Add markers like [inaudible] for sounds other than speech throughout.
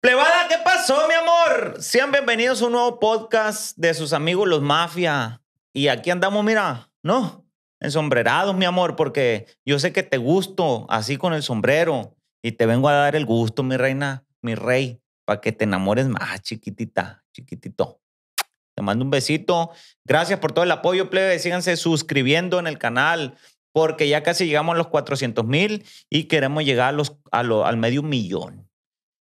Plebada, ¿qué pasó, mi amor? Sean bienvenidos a un nuevo podcast de sus amigos los Mafia. Y aquí andamos, mira, ¿no? Ensombrerados, mi amor, porque yo sé que te gusto así con el sombrero. Y te vengo a dar el gusto, mi reina, mi rey, para que te enamores más, chiquitita, chiquitito. Te mando un besito. Gracias por todo el apoyo, plebe. Síganse suscribiendo en el canal porque ya casi llegamos a los 400 mil y queremos llegar a los, al medio millón.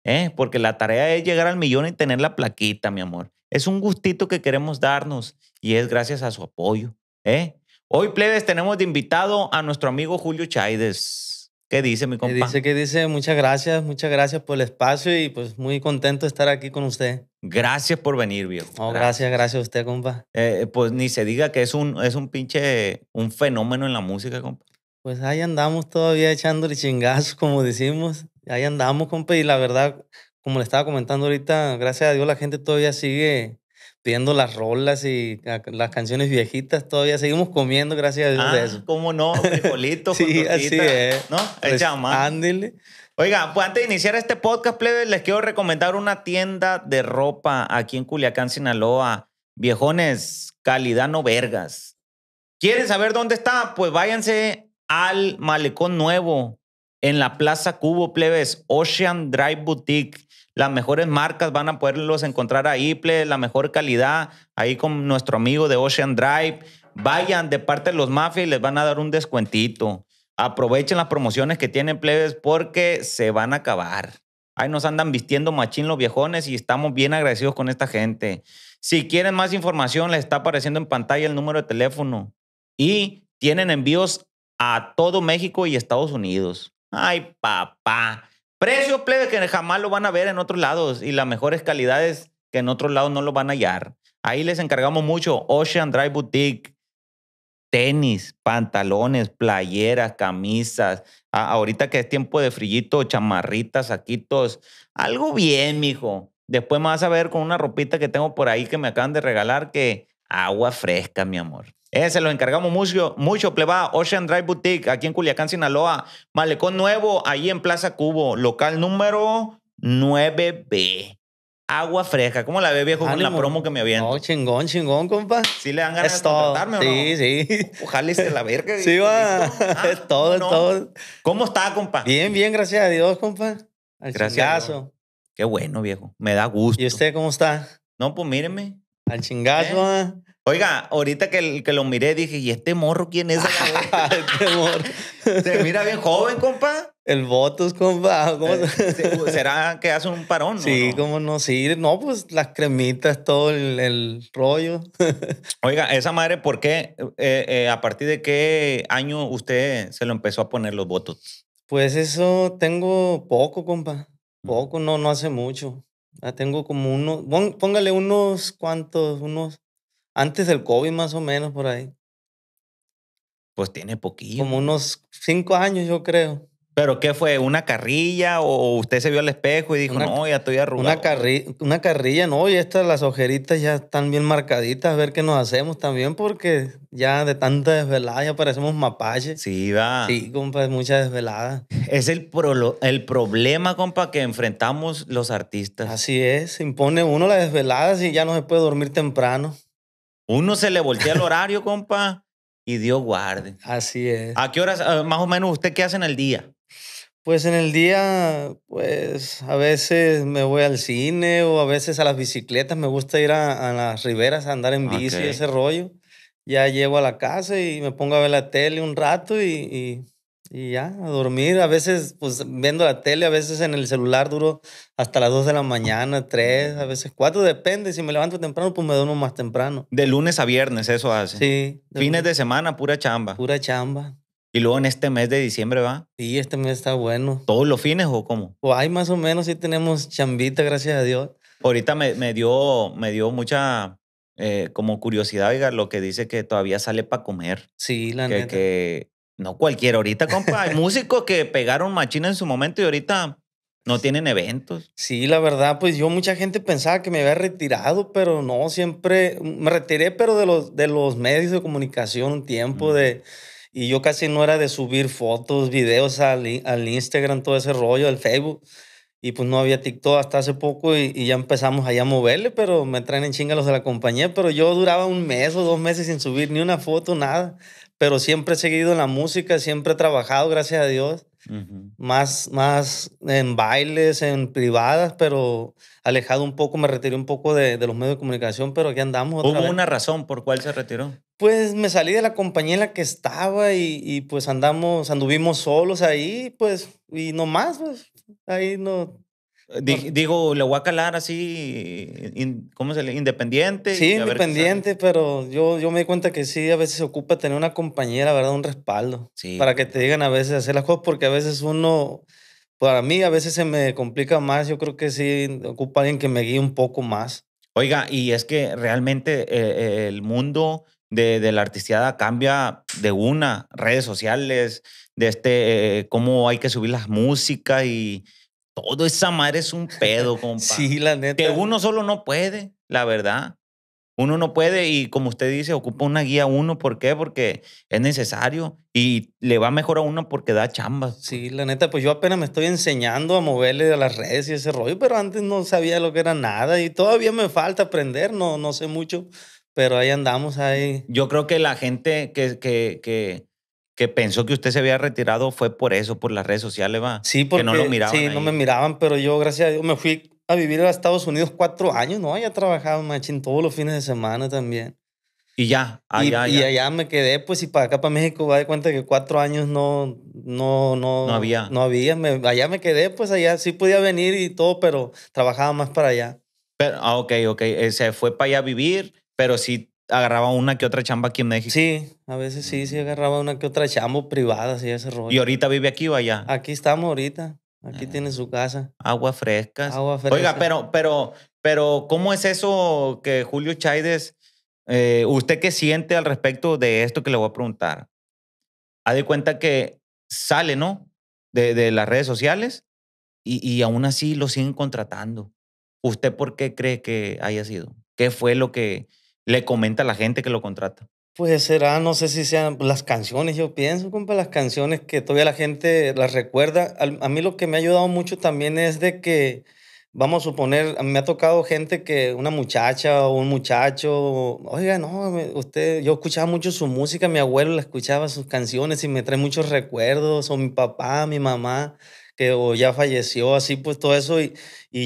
¿eh? Porque la tarea es llegar al millón y tener la plaquita, mi amor. Es un gustito que queremos darnos y es gracias a su apoyo, ¿eh? Hoy, plebes, tenemos de invitado a nuestro amigo Julio Chaides. ¿Qué dice mi compa? dice? que dice? Muchas gracias, muchas gracias por el espacio y pues muy contento de estar aquí con usted. Gracias por venir, viejo. Oh, gracias, gracias, a usted, compa. Eh, pues ni se diga que es un, es un pinche, un fenómeno en la música, compa. Pues ahí andamos todavía echándole chingazos, como decimos ahí andamos, compa, y la verdad, como le estaba comentando ahorita, gracias a Dios la gente todavía sigue pidiendo las rolas y las canciones viejitas, todavía seguimos comiendo, gracias a Dios. de ah, eso. cómo no, frijolitos, [laughs] Sí, así es. ¿No? Pues, ¿ah? ándele. Oiga, pues antes de iniciar este podcast, plebe, les quiero recomendar una tienda de ropa aquí en Culiacán, Sinaloa. Viejones, calidad no vergas. ¿Quieren saber dónde está? Pues váyanse al Malecón Nuevo en la Plaza Cubo, plebes, Ocean Drive Boutique. Las mejores marcas van a poderlos encontrar ahí, plebes, la mejor calidad, ahí con nuestro amigo de Ocean Drive. Vayan de parte de los mafias y les van a dar un descuentito. Aprovechen las promociones que tienen, plebes, porque se van a acabar. Ahí nos andan vistiendo machín los viejones y estamos bien agradecidos con esta gente. Si quieren más información, les está apareciendo en pantalla el número de teléfono. Y tienen envíos a todo México y Estados Unidos. Ay, papá. precios plebe que jamás lo van a ver en otros lados y las mejores calidades que en otros lados no lo van a hallar. Ahí les encargamos mucho. Ocean Drive Boutique. Tenis, pantalones, playeras, camisas. ahorita que es tiempo de frillito, chamarritas, saquitos. Algo bien, mijo. Después me vas a ver con una ropita que tengo por ahí que me acaban de regalar que agua fresca, mi amor se lo encargamos mucho, mucho, plebada. Ocean Drive Boutique, aquí en Culiacán, Sinaloa. Malecón Nuevo, ahí en Plaza Cubo, local número 9B. Agua fresca. ¿Cómo la ve, viejo, con la promo que me habían? ¡Oh, chingón, chingón, compa. ¿Sí le dan ganas de contratarme no? Sí, sí. Ojalá se la verga. sí, va. [laughs] Ah, es todo, es todo. ¿Cómo está, compa? Bien, bien, gracias a Dios, compa. Al gracias. Qué bueno, viejo. Me da gusto. ¿Y usted cómo está? No, pues míreme. Al chingazo, ¿Eh? Oiga, ahorita que, que lo miré dije, ¿y este morro quién es? [laughs] Ah, este morro. Se mira bien joven, compa. El es compa. Eh, ¿Será que hace un parón? Sí, cómo no, sí. No, pues las cremitas, todo el, rollo. [laughs] Oiga, esa madre, ¿por qué? Eh, eh, ¿A partir de qué año usted se lo empezó a poner los votos? Pues eso tengo poco, compa. Mm. Poco, no, no hace mucho. Ya ah, tengo como uno, póngale unos cuantos, unos antes del COVID más o menos por ahí. Pues tiene poquillo. Como unos cinco años, yo creo. ¿Pero qué fue? ¿Una carrilla? ¿O usted se vio al espejo y dijo, no, ya estoy arrugado? Una, una carrilla, no, y estas las ojeritas ya están bien marcaditas, a ver qué nos hacemos también, porque ya de tanta desvelada ya parecemos mapaches. Sí, va. Sí, compa, es mucha Es el, el problema, compa, que enfrentamos los artistas. Así es, impone uno las desveladas y ya no se puede dormir temprano. Uno se le voltea el horario, compa, y Dios guarde. Así es. ¿A qué horas, ah, más o menos, usted qué hace en el día? Pues en el día, pues a veces me voy al cine o a veces a las bicicletas. Me gusta ir a, las riberas a andar en bici, ese rollo. Ya llego a la casa y me pongo a ver la tele un rato y y ya, a dormir, a veces pues viendo la tele, a veces en el celular duro hasta las 2 de la mañana, 3, a veces 4, depende. Si me levanto temprano, pues me duermo más temprano. De lunes a viernes eso hace. Sí. Fines de semana, pura chamba. Pura chamba. Y luego en este mes de diciembre va. Sí, este mes está bueno. ¿Todos los fines o cómo? Pues hay más o menos, sí tenemos chambita, gracias a Dios. Ahorita me, me dio, me dio mucha eh, como curiosidad, oiga, lo que dice que todavía sale para comer. Sí, la neta. Que no cualquiera. Ahorita, compa, hay músicos que pegaron machina en su momento y ahorita no tienen eventos. Sí, la verdad, pues yo mucha gente pensaba que me había retirado, pero no, siempre me retiré, pero de los, de los medios de comunicación un tiempo mm. de... Y yo casi no era de subir fotos, videos al, al Instagram, todo ese rollo, al Facebook. Y pues no había TikTok hasta hace poco y, ya empezamos allá a moverle, pero me traen en chinga los de la compañía. Pero yo duraba un mes o dos meses sin subir ni una foto, nada pero siempre he seguido en la música, siempre he trabajado, gracias a Dios, más, más en bailes, en privadas, pero alejado un poco, me retiré un poco de, de los medios de comunicación, pero aquí andamos. ¿Hubo una razón por cuál se retiró? Pues me salí de la compañía en la que estaba y, y pues andamos, anduvimos solos ahí, pues, y nomás, pues, ahí no, digo, le voy a calar así, ¿cómo se le? Independiente. Sí, independiente, pero yo, yo me di cuenta que sí, a veces se ocupa tener una compañera, ¿verdad? Un respaldo. Sí. Para que te digan a veces hacer las cosas, porque a veces uno, para mí, a veces se me complica más. Yo creo que sí, ocupa alguien que me guíe un poco más. Oiga, y es que realmente eh, eh, el mundo de, la artisteada cambia de una, redes sociales, de este, eh, cómo hay que subir las músicas y todo esa madre es un pedo, [laughs] compa. sí, la neta. Que uno solo no puede, la verdad. Uno no puede y como usted dice, ocupa una guía uno. ¿Por qué? Porque es necesario y le va mejor a uno porque da chamba. Sí, la neta, pues yo apenas me estoy enseñando a moverle a las redes y ese rollo, pero antes no sabía lo que era nada y todavía me falta aprender, no, no sé mucho, pero ahí andamos ahí. Yo creo que la gente que, que, que que pensó que usted se había retirado fue por eso, por las redes sociales, va. Sí, porque que no lo miraban. Sí, no me miraban, pero yo, gracias a Dios, me fui a vivir a Estados Unidos cuatro años, ¿no? Allá trabajaba, machín, todos los fines de semana también. Y ya, allá, ah, y, allá. y allá me quedé, pues, y para acá, para México, va de cuenta que cuatro años no, no, no, no había. No había, allá me quedé, pues allá sí podía venir y todo, pero trabajaba más para allá. Pero, ah, ok, ok, eh, se fue para allá a vivir, pero sí agarraba una que otra chamba aquí en México. Sí, a veces sí, sí agarraba una que otra chamba privada, así ese rollo. ¿Y ahorita vive aquí o allá? Aquí estamos ahorita. Aquí ah. tiene su casa. Agua fresca. Agua fresca. Oiga, pero, pero, pero, ¿cómo es eso que Julio Chaides, eh, usted qué siente al respecto de esto que le voy a preguntar? Ha de cuenta que sale, ¿no? De, las redes sociales y, y aún así lo siguen contratando. ¿Usted por qué cree que haya sido? ¿Qué fue lo que, le comenta a la gente que lo contrata? Pues será, no sé si sean las canciones, yo pienso, compa, las canciones que todavía la gente las recuerda. A mí lo que me ha ayudado mucho también es de que, vamos a suponer, me ha tocado gente que, una muchacha o un muchacho, oiga, no, usted, yo escuchaba mucho su música, mi abuelo la escuchaba sus canciones y me trae muchos recuerdos, o mi papá, mi mamá, que ya falleció, así pues todo eso, y,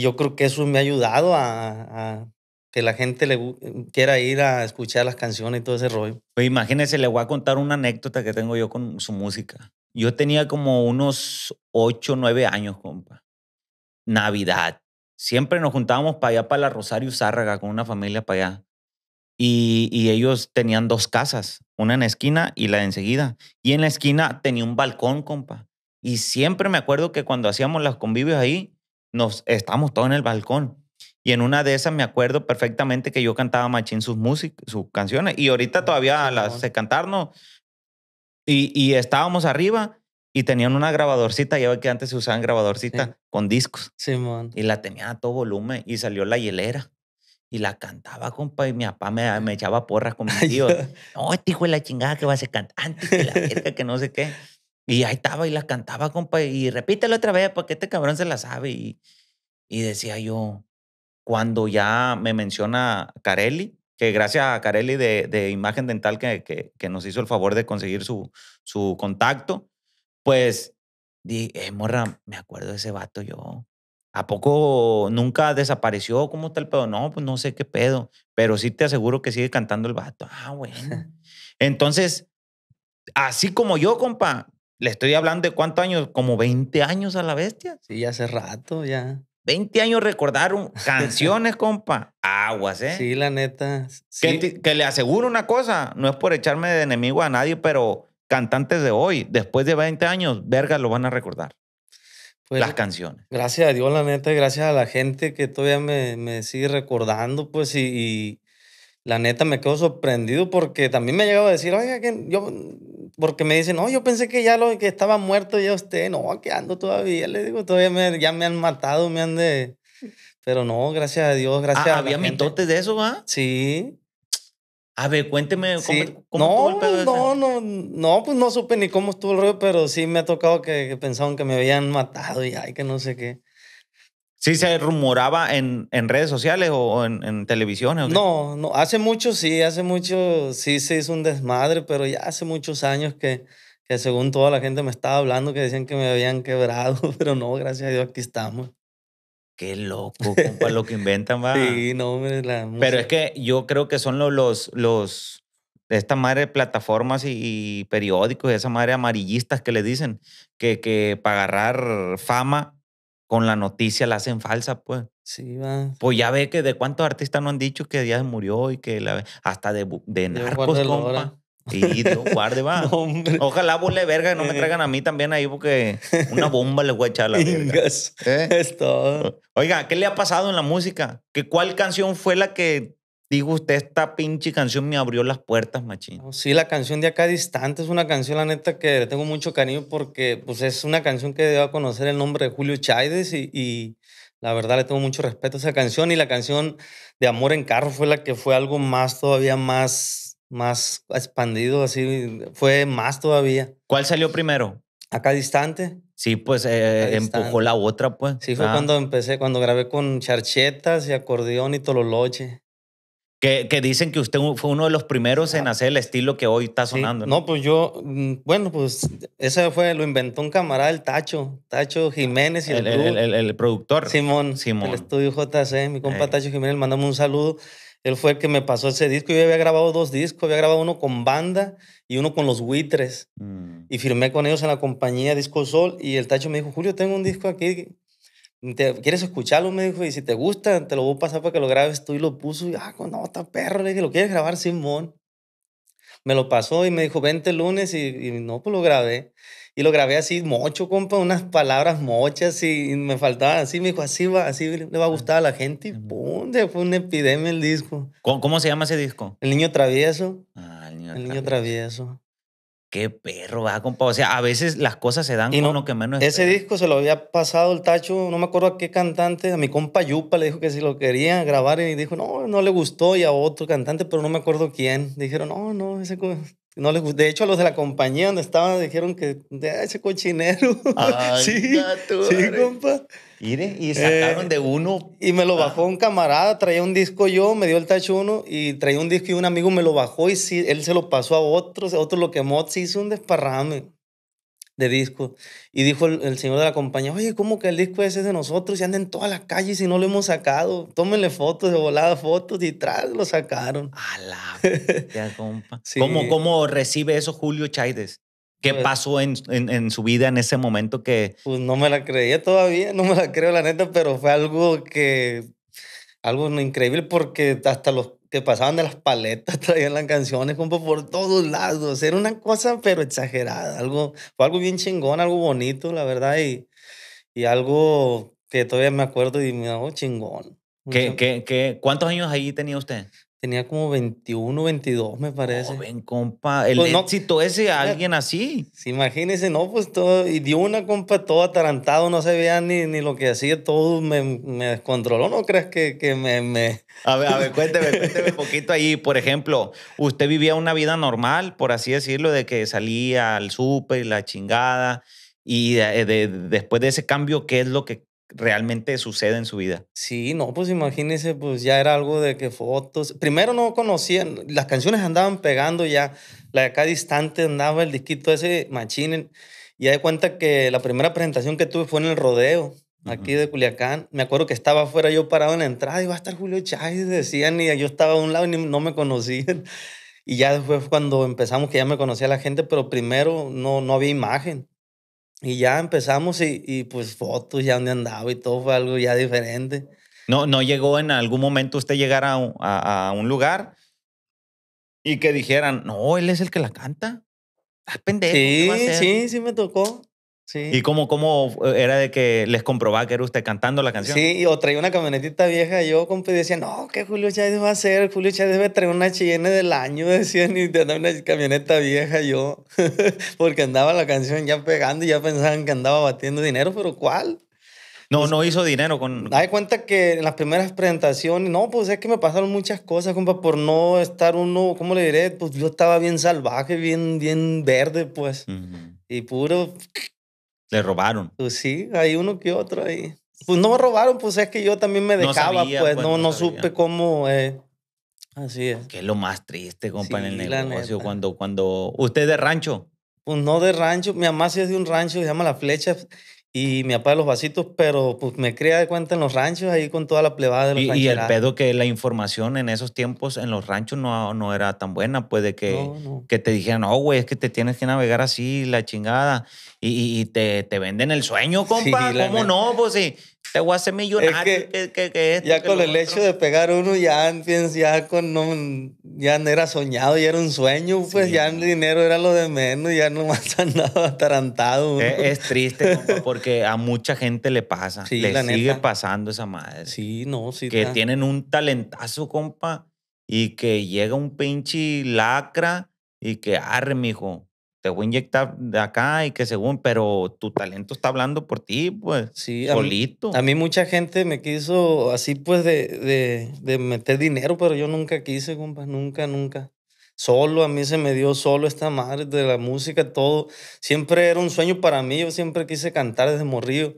yo creo que eso me ha ayudado a que la gente le eh, quiera ir a escuchar las canciones y todo ese rollo. Pues imagínese, le voy a contar una anécdota que tengo yo con su música. Yo tenía como unos 8, nueve años, compa. Navidad. Siempre nos juntábamos para allá, para la Rosario Zárraga, con una familia para allá. Y, ellos tenían dos casas, una en la esquina y la de enseguida. Y en la esquina tenía un balcón, compa. Y siempre me acuerdo que cuando hacíamos los convivios ahí, nos estábamos todos en el balcón y en una de esas me acuerdo perfectamente que yo cantaba machín sus músicas, sus canciones. Y ahorita todavía las sé cantarnos. Y, y estábamos arriba y tenían una grabadorcita. Ya ve que antes se usaban grabadorcita con discos. Sí, man y la tenía a todo volumen y salió la hielera. Y la cantaba, compa, y mi papá me, me echaba porras con mi [laughs] tío. no, este hijo de la chingada que va a ser cantante, que la verga, que no sé qué. Y ahí estaba y la cantaba, compa, y repítelo otra vez porque este cabrón se la sabe. Y, y decía yo, cuando ya me menciona Carelli, que gracias a Carelli de, Imagen Dental que, que, nos hizo el favor de conseguir su, su contacto, pues di eh, morra, me acuerdo de ese vato yo. ¿A poco nunca desapareció? ¿Cómo está el pedo? No, pues no sé qué pedo, pero sí te aseguro que sigue cantando el vato. Ah, bueno. [laughs] Entonces, así como yo, compa, le estoy hablando de cuántos años, como 20 años a la bestia. Sí, hace rato ya. 20 años recordaron [laughs] canciones, compa. Aguas, ¿eh? Sí, la neta. Que, le aseguro una cosa, no es por echarme de enemigo a nadie, pero cantantes de hoy, después de 20 años, verga, lo van a recordar. Pues, Las canciones. Gracias a Dios, la neta, y gracias a la gente que todavía me, sigue recordando, pues, y, la neta me quedo sorprendido porque también me ha llegado a decir, oiga, que yo porque me dicen, no, yo pensé que ya lo que estaba muerto ya usted, no, ¿qué ando todavía, le digo, todavía me, ya me han matado, me han de... Pero no, gracias a Dios, gracias ah, a Había mitotes de eso, ¿va? Sí. A ver, cuénteme cómo, no, estuvo el No, no, no, pues no supe ni cómo estuvo el rollo, pero sí me ha tocado que, pensaron que me habían matado y ay, que no sé qué. ¿Sí se rumoraba en, en redes sociales o en, en televisión? no, no, hace mucho sí, hace mucho sí se hizo un desmadre, pero ya hace muchos años que, que según toda la gente me estaba hablando, que decían que me habían quebrado, [laughs] pero no, gracias a Dios aquí estamos. Qué loco, compa, lo que inventan, va. [laughs] Sí, no, hombre, la Pero es que yo creo que son los, los, los esta madre de plataformas y, periódicos y esa madre amarillistas que le dicen que, que para agarrar fama con la noticia la hacen falsa, pues. Sí, va. Pues ya ve que de cuántos artistas no han dicho que ya murió y que la, hasta de, de narcos, Y Dios guarde, va. Ojalá Ojalá de verga y no me traigan [laughs] a mí también ahí porque una bomba le voy a echar la verga. ¿Eh? Es Oiga, ¿qué le ha pasado en la música? ¿Que ¿Cuál canción fue la que digo usted, esta pinche canción me abrió las puertas, machín. Sí, la canción de acá distante es una canción, la neta, que le tengo mucho cariño porque pues, es una canción que dio a conocer el nombre de Julio Chávez y, la verdad le tengo mucho respeto a esa canción. Y la canción de Amor en Carro fue la que fue algo más, todavía más, más expandido, así, fue más todavía. ¿Cuál salió primero? Acá distante. Sí, pues eh, empujó la otra, pues. Sí, fue ah. cuando empecé, cuando grabé con charchetas y acordeón y tololoche. Que, dicen que usted fue uno de los primeros en hacer el estilo que hoy está sonando. ¿no? pues yo, mm, bueno, pues ese fue, lo inventó un camarada, el Tacho, Tacho Jiménez y el, productor. Simón, Simón. El estudio JC, mi compa Tacho Jiménez, mandamos un saludo. Él fue el que me pasó ese disco. Yo había grabado dos discos, había grabado uno con banda y uno con los buitres. Mm. Y firmé con ellos en la compañía Disco Sol. Y el Tacho me dijo, Julio, tengo un disco aquí ¿Quieres escucharlo? Me dijo, y si te gusta, te lo voy a pasar para que lo grabes tú. Y lo puso, y ah, no, está perro, le dije, ¿lo quieres grabar, Simón? Me lo pasó y me dijo, vente el lunes, y, no, pues lo grabé. Y lo grabé así, mocho, compa, unas palabras mochas, y, me faltaba así. Me dijo, así va, así le va a ah, gustar a la gente. Y ¡pum! Fue una epidemia el disco. ¿Cómo, se llama ese disco? El Niño Travieso. Ah, El niño travieso. Qué perro, va, compa. O sea, a veces las cosas se dan y uno que menos. Ese disco se lo había pasado el Tacho, no me acuerdo a qué cantante, a mi compa Yupa le dijo que si lo quería grabar y dijo, no, no le gustó, y a otro cantante, pero no me acuerdo quién. Dijeron, no, no, ese no les, de hecho, a los de la compañía donde estaban dijeron que ah, ese cochinero. [laughs] sí, sí, compa. y eh, sacaron de uno. Y me lo ah. bajó un camarada, traía un disco yo, me dio el tacho uno y traía un disco y un amigo me lo bajó y él se lo pasó a otros, otro lo quemó, se hizo un desparrame de disco Y dijo el, señor de la compañía, oye, ¿cómo que el disco ese es de nosotros y anda en todas las calles y no lo hemos sacado? Tómenle fotos de volada, fotos y tras lo sacaron. A la [laughs] compa. ¿Cómo, ¿Cómo, recibe eso Julio Chaides? ¿Qué pues pasó en, en, en, su vida en ese momento que...? Pues no me la creía todavía, [laughs] no me la creo la neta, pero fue algo que algo increíble porque hasta los que pasaban de las paletas [laughs] traían las canciones como por todos lados. Era una cosa pero exagerada, algo, fue algo bien chingón, algo bonito, la verdad, y, y algo que todavía me acuerdo y me hago oh, chingón. ¿Qué, qué, qué? cuántos años ahí tenía usted? Tenía como 21, 22, me parece. Joven, compa. El pues, éxito ese, [laughs] alguien así. Imagínese, no, pues todo. Y dio una, compa, todo atarantado, no se veía ni, ni lo que hacía, todo me, descontroló. ¿No crees que, me, A ver, a ver, [laughs] cuénteme, cuénteme un poquito ahí. Por ejemplo, usted vivía una vida normal, por así decirlo, de que salía al súper y la chingada. Y después de ese cambio, ¿qué es lo que realmente sucede en su vida. Sí, no, pues imagínense, pues ya era algo de que fotos. Primero no conocían, las canciones andaban pegando ya, la de acá distante andaba el disquito ese machín. Y ya de cuenta que la primera presentación que tuve fue en el rodeo, aquí de Culiacán. Me acuerdo que estaba afuera yo parado en la entrada y va a estar Julio Chávez, decían, y yo estaba a un lado y no me conocían. [laughs] Y ya después cuando empezamos que ya me conocía la gente, pero primero no, no había imagen. Y ya empezamos y, y pues fotos, ya donde andaba y todo fue algo ya diferente. No, no llegó en algún momento usted llegar a, a, un lugar y que dijeran, no, él es el que la canta. Ah, pendejo. Sí, sí, sí me tocó. ¿Y cómo, cómo era de que les comprobaba que era usted cantando la canción? Sí, o traía una camionetita vieja, yo compa, y decía, no, que Julio Chávez va a hacer? Julio Chávez va traer una Cheyenne H&M del año, [laughs] decían, y andaba una camioneta vieja yo, [laughs] porque andaba la canción ya pegando y ya pensaban que andaba batiendo dinero, pero ¿cuál? No, pues no hizo dinero con... Da cuenta que en las primeras presentaciones, no, pues es que me pasaron muchas cosas, compa, por no estar uno, ¿cómo le diré? Pues yo estaba bien salvaje, bien, bien verde, pues, y puro le robaron. Pues sí, hay uno que otro ahí. Pues no me robaron, pues es que yo también me dejaba, pues, pues, no, no, supe cómo. Eh, así es. Que es lo más triste, compa, en el negocio. Cuando, cuando. ¿Usted es de rancho? Pues no de rancho. Mi mamá sí es de un rancho, se llama La Flecha y me apaga los vasitos, pero pues me crea de cuenta en los ranchos ahí con toda la plebada de los y, Y el pedo que la información en esos tiempos en los ranchos no, no era tan buena, pues de que, te dijeran, oh, güey, es que te tienes que navegar así, la chingada. Y, te, venden el sueño, [laughs] compa, ¿cómo no? Pues sí. Te voy a hacer millonario. Es ya con el hecho de pegar uno, ya, ya, con, no, ya no era soñado, ya era un sueño, pues ya el dinero era lo de menos, ya nomás [laughs] andaba atarantado. Es, triste, compa, porque a mucha gente le pasa. Sí, le sigue pasando esa madre. Sí, no, sí. Que tienen un talentazo, compa, y que llega un pinche lacra y que arre, mijo te voy a inyectar de acá y que según, pero tu talento está hablando por ti, pues, sí, solito. A mí, mucha gente me quiso así, pues, de, de, de, meter dinero, pero yo nunca quise, compa, nunca, nunca. Solo, a mí se me dio solo esta madre de la música, todo. Siempre era un sueño para mí, yo siempre quise cantar desde morrillo.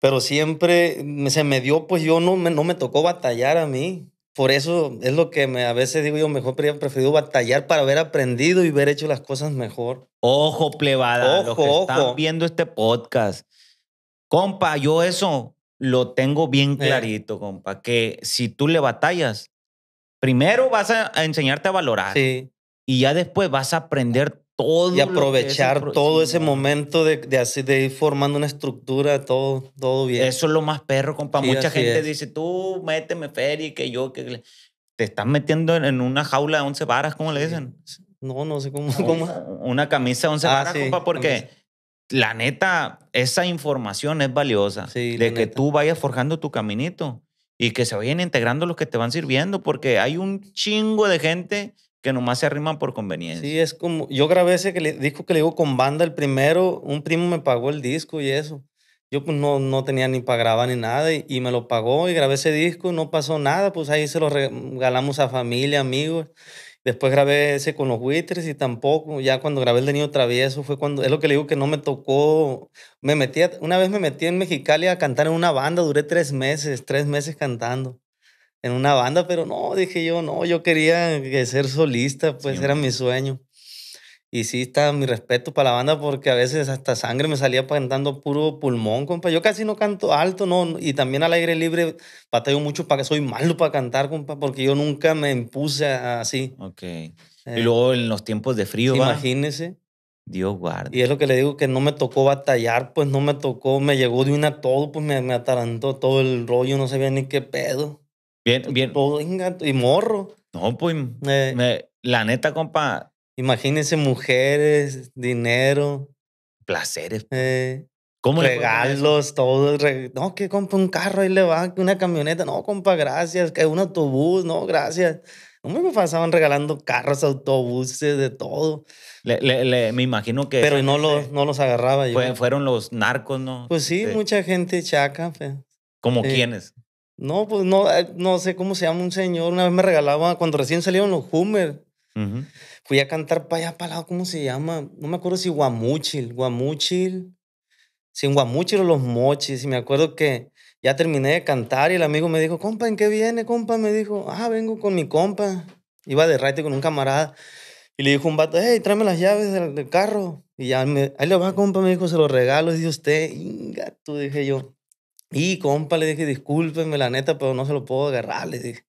Pero siempre se me dio, pues yo no me, no me tocó batallar a mí por eso es lo que a veces digo yo, mejor preferido batallar para haber aprendido y haber hecho las cosas mejor. Ojo, plebada, ojo, los que ojo. están viendo este podcast. Compa, yo eso lo tengo bien eh. clarito, compa, que si tú le batallas, primero vas a, enseñarte a valorar. Sí. Y ya después vas a aprender y aprovechar todo ese momento de, de, así, de ir formando una estructura, todo, todo bien. Eso es lo más perro, compa. Mucha gente dice, tú méteme feria y que yo, que te estás metiendo en una jaula de once varas, ¿cómo le dicen? No, no sé cómo. cómo. Una camisa de 11 ah, varas, compa, porque la neta, esa información es valiosa. de que tú vayas forjando tu caminito y que se vayan integrando los que te van sirviendo, porque hay un chingo de gente que nomás se arriman por conveniencia. Sí, es como, yo grabé ese que le, disco que le digo con banda el primero, un primo me pagó el disco y eso. Yo pues no, no tenía ni para grabar ni nada y, me lo pagó y grabé ese disco, no pasó nada, pues ahí se lo regalamos a familia, amigos. Después grabé ese con los buitres y tampoco, ya cuando grabé el de Niño Travieso fue cuando, es lo que le digo que no me tocó, me metí, una vez me metí en Mexicali a cantar en una banda, duré tres meses, tres meses cantando en una banda, pero no, dije yo, no, yo quería ser solista, pues era mi sueño. Y sí, está mi respeto para la banda porque a veces hasta sangre me salía cantando puro pulmón, compa. Yo casi no canto alto, no. Y también al aire libre batallo mucho para que soy malo para cantar, compa, porque yo nunca me impuse así. Ok. y eh. luego en los tiempos de frío, Imagínese. Dios guarde. Y es lo que le digo, que no me tocó batallar, pues no me tocó, me llegó de una todo, pues me, me atarantó todo el rollo, no sabía ni qué pedo. Bien, pues, bien. y morro. No, pues. Eh. la neta, compa. imagínese mujeres, dinero. Placeres. Pues. Eh, regalos, todo. no, que compa, un carro ahí le va, una camioneta. No, compa, gracias. Que un autobús, no, gracias. No me pasaban regalando carros, autobuses, de todo. Le, me imagino que. Pero no los, no los agarraba yo. fueron los narcos, ¿no? Pues sí, mucha gente chaca. fe ¿Como quienes eh. quiénes? No, pues no, eh, no sé cómo se llama un señor. Una vez me regalaba, cuando recién salieron los Hummer, fui a cantar para allá, para lado, ¿cómo se llama? No me acuerdo si Guamuchil, Guamuchil, si en Guamuchil o los Mochis. Y me acuerdo que ya terminé de cantar y el amigo me dijo, compa, ¿en qué viene, compa? Me dijo, ah, vengo con mi compa. Iba de raite con un camarada. Y le dijo un vato, hey, tráeme las llaves del, carro. Y ya ahí le va, compa, me dijo, se lo regalo. Y dice usted, tú, dije yo. Y compa, le dije, discúlpenme la neta, pero no se lo puedo agarrar, le dije.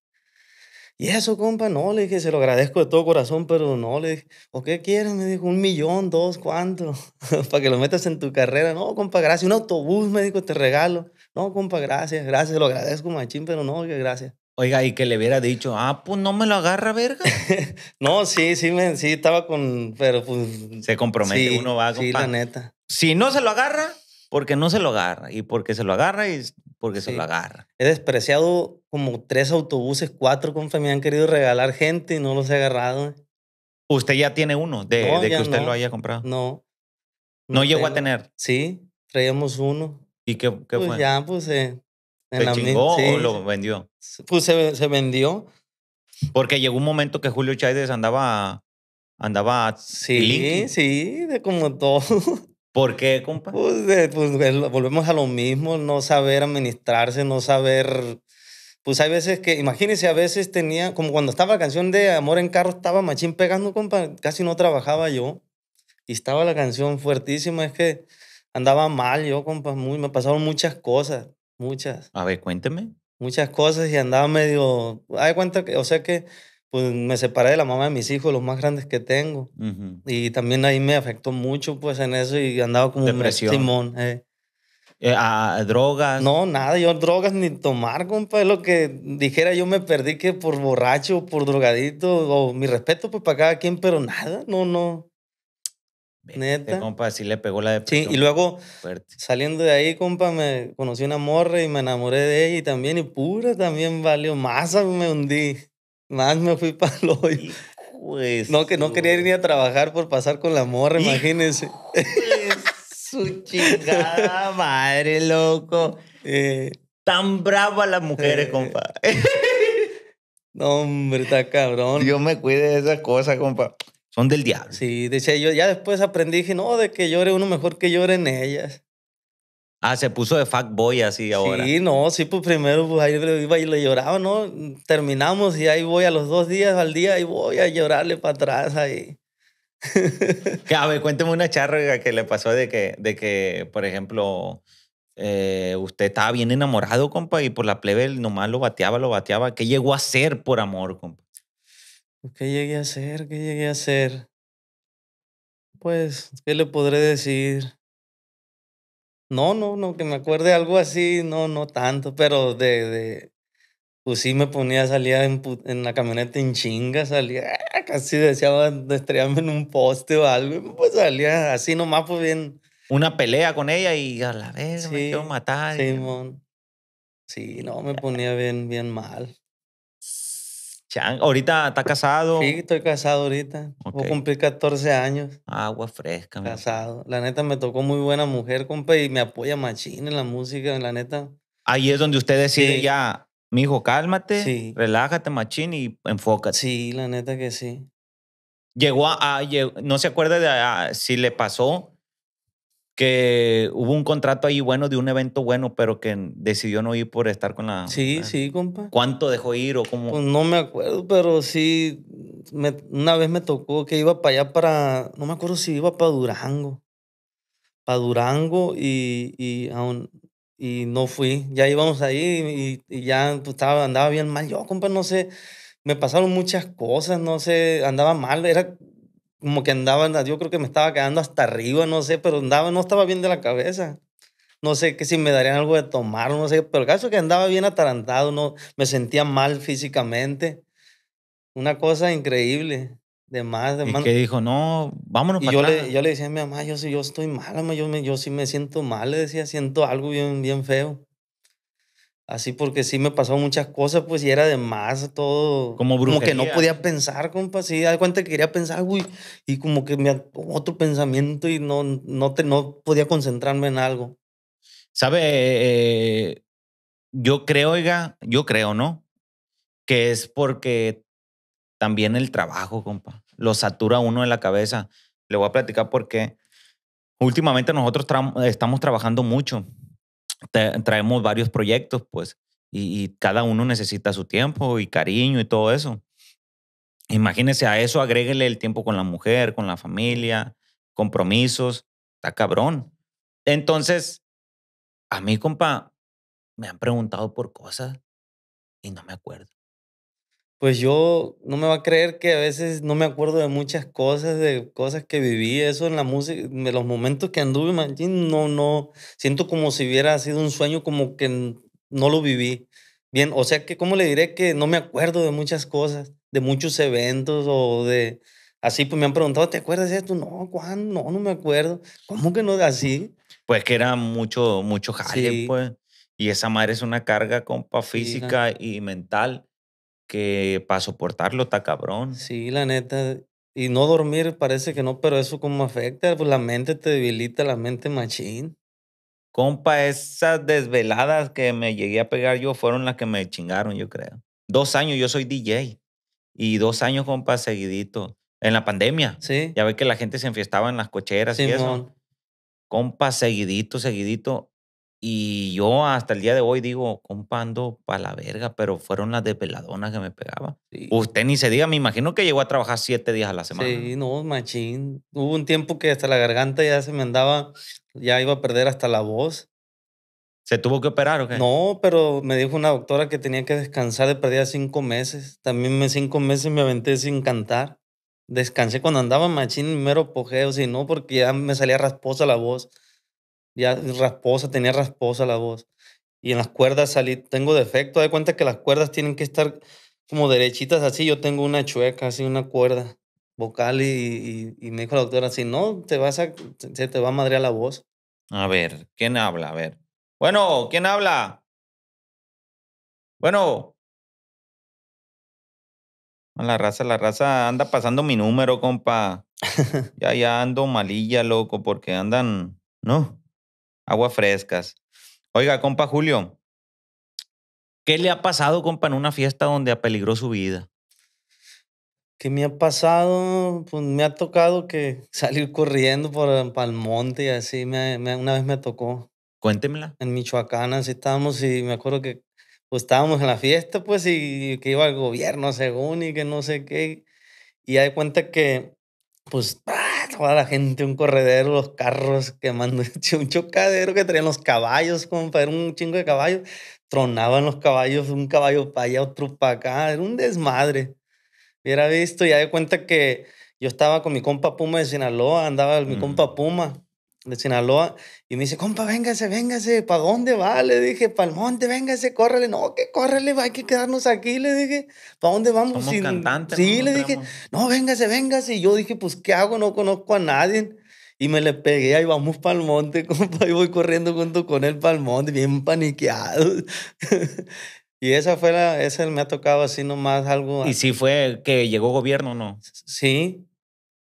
Y eso, compa, no, le dije, se lo agradezco de todo corazón, pero no, le dije, ¿o qué quieres? Me dijo, un millón, dos, ¿cuánto? [laughs] Para que lo metas en tu carrera. No, compa, gracias. Un autobús, me dijo, te regalo. No, compa, gracias, gracias, lo agradezco, machín, pero no, que gracias. Oiga, y que le hubiera dicho, ah, pues no me lo agarra, verga. [laughs] no, sí, sí, me, sí, estaba con, pero pues... Se compromete, uno va, compa. Sí, la neta. Si no se lo agarra, porque no se lo agarra, y porque se lo agarra, y porque se lo agarra. He despreciado como tres autobuses, cuatro, fe me han querido regalar gente y no los he agarrado. ¿Usted ya tiene uno de, que usted lo haya comprado? No. No, llegó a tener. Sí, traíamos uno. ¿Y qué, qué pues Ya, pues. Eh, ¿Se chingó o lo vendió? Pues se, vendió. Porque llegó un momento que Julio Chávez andaba. Andaba. Sí, sí, de como todo. [laughs] ¿Por qué, compa? Pues, pues volvemos a lo mismo, no saber administrarse, no saber... Pues hay veces que, imagínense, a veces tenía, como cuando estaba la canción de Amor en Carro, estaba machín pegando, compa, casi no trabajaba yo. Y estaba la canción fuertísima, es que andaba mal yo, compa, muy, me pasaron muchas cosas, muchas. A ver, cuénteme. Muchas cosas y andaba medio, hay cuenta que, o sea que pues me separé de la mamá de mis hijos, los más grandes que tengo. Y también ahí me afectó mucho pues en eso y andaba como Depresión. un timón. Eh. Eh, a, ¿Drogas? No, nada, yo drogas ni tomar, compa. lo que dijera yo me perdí que por borracho, por drogadito, o mi respeto pues para cada quien, pero nada, no, no. Neta. Neta. compa, sí le pegó la depresión. Sí, y luego saliendo de ahí, compa, me conocí una morra y me enamoré de ella y también, y pura también valió masa, me hundí. Más me fui [laughs] para el no, que no quería ir ni a trabajar por pasar con la morra, imagínense. Su chingada madre, loco. Eh. Tan brava las mujeres, eh. compa. no, hombre, está cabrón. yo me cuide de esas cosas, compa. Son del diablo. Sí, decía yo, ya después aprendí, dije, no, de que llore uno mejor que lloren ellas. Ah, se puso de fuck boy así ahora. Sí, no, sí, pues primero pues ahí iba y le lloraba, ¿no? Terminamos y ahí voy a los dos días al día y voy a llorarle para atrás ahí. [laughs] a ver, cuénteme una charla que le pasó de que, de que por ejemplo, eh, usted estaba bien enamorado, compa, y por la plebe nomás lo bateaba, lo bateaba. ¿Qué llegó a hacer por amor, compa? ¿Qué llegué a hacer? ¿Qué llegué a hacer? Pues, ¿qué le podré decir? No, no, no, que me acuerde algo así, no, no tanto, pero de, de pues sí me ponía, salía en, en la camioneta en chinga, salía, ah, casi deseaba estrellarme en un poste o algo, pues salía así nomás, pues bien. Una pelea con ella y a la vez sí, me quiero matar. Sí, no, me ponía bien, bien mal ahorita está casado. Sí, estoy casado ahorita. Voy a cumplir 14 años. Agua fresca. Casado. La neta me tocó muy buena mujer, compa, y me apoya machín en la música, la neta. Ahí es donde usted decide ya, mi hijo, cálmate, relájate machín y enfócate. Sí, la neta que sí. Llegó a, no se acuerda de si le pasó que hubo un contrato ahí bueno de un evento bueno, pero que decidió no ir por estar con la... Sí, sí, compa. ¿Cuánto dejó ir o cómo? Pues no me acuerdo, pero sí, una vez me tocó que iba para allá para, no me acuerdo si iba para Durango, para Durango y, y, y no fui. Ya íbamos ahí y, ya pues, estaba, andaba bien mal. Yo, compa, no sé, me pasaron muchas cosas, no sé, andaba mal, era como que andaba, yo creo que me estaba quedando hasta arriba, no sé, pero andaba, no estaba bien de la cabeza. No sé que si me darían algo de tomar, no sé, pero el caso es que andaba bien atarantado, no, me sentía mal físicamente. Una cosa increíble. De más, de más. Y que dijo, no, vámonos y para yo Le, yo le decía a mi mamá, yo, yo estoy mal, yo, me, yo sí me siento mal, le decía, siento algo bien, bien feo. Así porque sí me pasó muchas cosas, pues, y era de más todo. Como brujería. que no podía pensar, compa. Sí, da cuenta quería pensar, güey. Y como que me otro pensamiento y no, no, te, no podía concentrarme en algo. ¿Sabe? Eh, eh, yo creo, oiga, yo creo, ¿no? Que es porque también el trabajo, compa. Lo satura uno en la cabeza. Le voy a platicar porque últimamente nosotros estamos trabajando mucho traemos varios proyectos, pues, y, cada uno necesita su tiempo y cariño y todo eso. Imagínese a eso, agréguele el tiempo con la mujer, con la familia, compromisos, está cabrón. Entonces, a mí, compa, me han preguntado por cosas y no me acuerdo pues yo no me va a creer que a veces no me acuerdo de muchas cosas, de cosas que viví, eso en la música, de los momentos que anduve, imagín, no, no, siento como si hubiera sido un sueño, como que no lo viví. Bien, o sea que, ¿cómo le diré que no me acuerdo de muchas cosas, de muchos eventos o de... Así, pues me han preguntado, ¿te acuerdas de esto? No, Juan, no, no me acuerdo. ¿Cómo que no? Así. Pues que era mucho, mucho jale, pues. Y esa madre es una carga, compa, física y mental que para soportarlo está cabrón. Sí, la neta. Y no dormir parece que no, pero eso como afecta, pues la mente te debilita, la mente machín. Compa, esas desveladas que me llegué a pegar yo fueron las que me chingaron, yo creo. Dos años, yo soy DJ. Y dos años, compa, seguidito. En la pandemia. Sí. Ya ve que la gente se enfiestaba en las cocheras y eso. Compa, seguidito, seguidito. Y yo hasta el día de hoy digo, compando para la verga, pero fueron las de desveladonas que me pegaba. Usted ni se diga, me imagino que llegó a trabajar siete días a la semana. Sí, no, machín. Hubo un tiempo que hasta la garganta ya se me andaba, ya iba a perder hasta la voz. ¿Se tuvo que operar o qué? No, pero me dijo una doctora que tenía que descansar de perdida cinco meses. También me cinco meses me aventé sin cantar. Descansé cuando andaba machín, mero pojeo, si no, porque ya me salía rasposa la voz ya rasposa, tenía rasposa la voz. Y en las cuerdas salí, tengo defecto, de cuenta que las cuerdas tienen que estar como derechitas así, yo tengo una chueca, así una cuerda vocal y, y, me dijo la doctora así, no, te vas a, se te va a madrear la voz. A ver, ¿quién habla? A ver. Bueno, ¿quién habla? Bueno. La raza, la raza anda pasando mi número, compa. [laughs] ya, ya ando malilla, loco, porque andan, ¿no? Aguas frescas. Oiga, compa Julio, ¿qué le ha pasado, compa, en una fiesta donde apeligró su vida? ¿Qué me ha pasado? Pues me ha tocado que [laughs] salir corriendo por, para el monte y así. Me, una vez me tocó. Cuéntemela. En Michoacán, así estábamos y me acuerdo que pues, estábamos en la fiesta, pues, y que iba el gobierno según y que no sé qué. Y hay cuenta que, pues, [laughs] toda la gente, un corredero, los carros quemando, [laughs] un chocadero que traían los caballos, compa, era un chingo de caballos, tronaban los caballos, un caballo para allá, otro para acá, era un desmadre. Hubiera visto, ya de cuenta que yo estaba con mi compa Puma de Sinaloa, andaba mi mm. compa Puma, de Sinaloa y me dice, compa, véngase, véngase, ¿para dónde va? Le dije, para el monte, véngase, córrele. No, que córrele, hay que quedarnos aquí, le dije, ¿para dónde vamos? Sin... Sí, le dije, no, véngase, véngase. Y yo dije, pues, ¿qué hago? No conozco a nadie. Y me le pegué, ahí vamos [laughs] para el monte, compa, y voy corriendo junto con él para el monte, bien paniqueado. [laughs] y esa fue la, esa me ha tocado así nomás algo. ¿Y si fue que llegó gobierno no? Sí,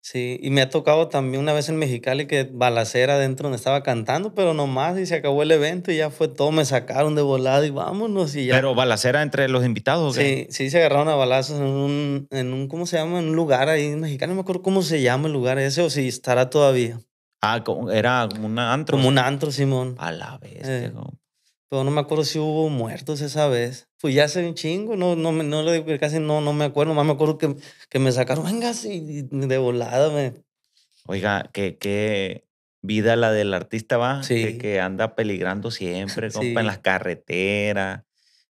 Sí, y me ha tocado también una vez en Mexicali que balacera adentro donde estaba cantando, pero nomás y se acabó el evento y ya fue todo, me sacaron de volado y vámonos y ya. Pero balacera entre los invitados. Sí, sí, se agarraron a balazos en un, en un, ¿cómo se llama? un lugar ahí en Mexicali, no me acuerdo cómo se llama el lugar ese o si estará todavía. Ah, era como un antro. Como un antro, Simón. A la vez. Eh, pero no me acuerdo si hubo muertos esa vez pues ya hace un chingo, no, no, no, lo casi no, no me acuerdo, más me acuerdo que, que me sacaron, venga, así, de volada. Me. Oiga, qué qué vida la del artista va, que, anda peligrando siempre, [laughs] compa, en las carreteras,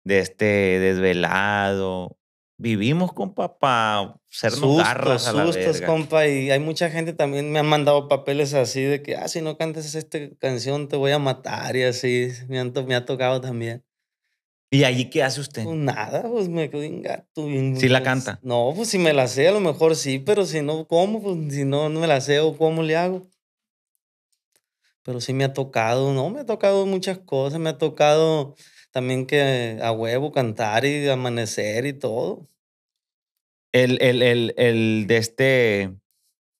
de este desvelado. Vivimos, compa, para ser sustos, garras a compa, y hay mucha gente también me ha mandado papeles así de que, ah, si no cantas esta canción te voy a matar y así, me ha tocado también. ¿Y allí qué hace usted? Pues nada, pues me quedo en gato. ¿Sí la pues, canta? No, pues si me la sé, a lo mejor sí, pero si no, ¿cómo? Pues si no, no me la sé, cómo le hago? Pero sí me ha tocado, ¿no? Me ha tocado muchas cosas, me ha tocado también que a huevo cantar y amanecer y todo. El, el, el, el de este,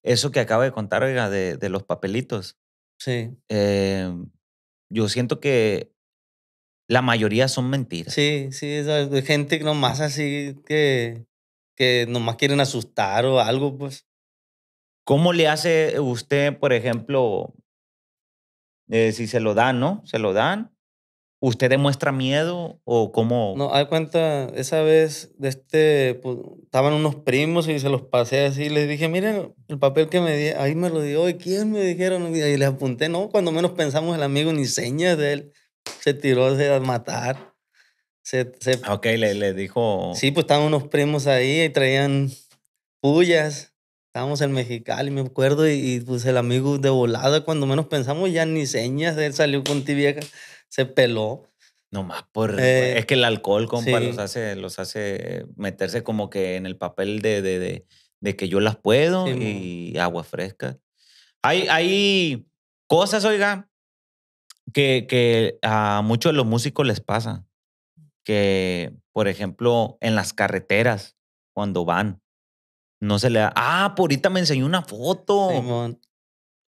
eso que acaba de contar, de, de los papelitos. Sí. Eh, yo siento que la mayoría son mentiras. Sí, sí, es gente nomás así que, que nomás quieren asustar o algo, pues. ¿Cómo le hace usted, por ejemplo, eh, si se lo dan, ¿no? Se lo dan. ¿Usted demuestra miedo o cómo? No, hay cuenta, esa vez de este, pues, estaban unos primos y se los pasé así y les dije, miren, el papel que me di, ahí me lo dio, ¿y quién me dijeron? Y les apunté, no, cuando menos pensamos el amigo ni señas de él se tiró de matar. Se, se... Ah, ok, le, dijo. Sí, pues estaban unos primos ahí y traían pullas. Estábamos en Mexicali, me acuerdo, y, pues el amigo de volada, cuando menos pensamos, ya ni señas, él salió con ti vieja, se peló. Nomás por. Eh, es que el alcohol, compa, los, hace, los hace meterse como que en el papel de, de, de, que yo las puedo y agua fresca. Hay, hay cosas, oiga, que, que a muchos de los músicos les pasa. Que, por ejemplo, en las carreteras, cuando van, no se le da. Ah, por ahorita me enseñó una foto.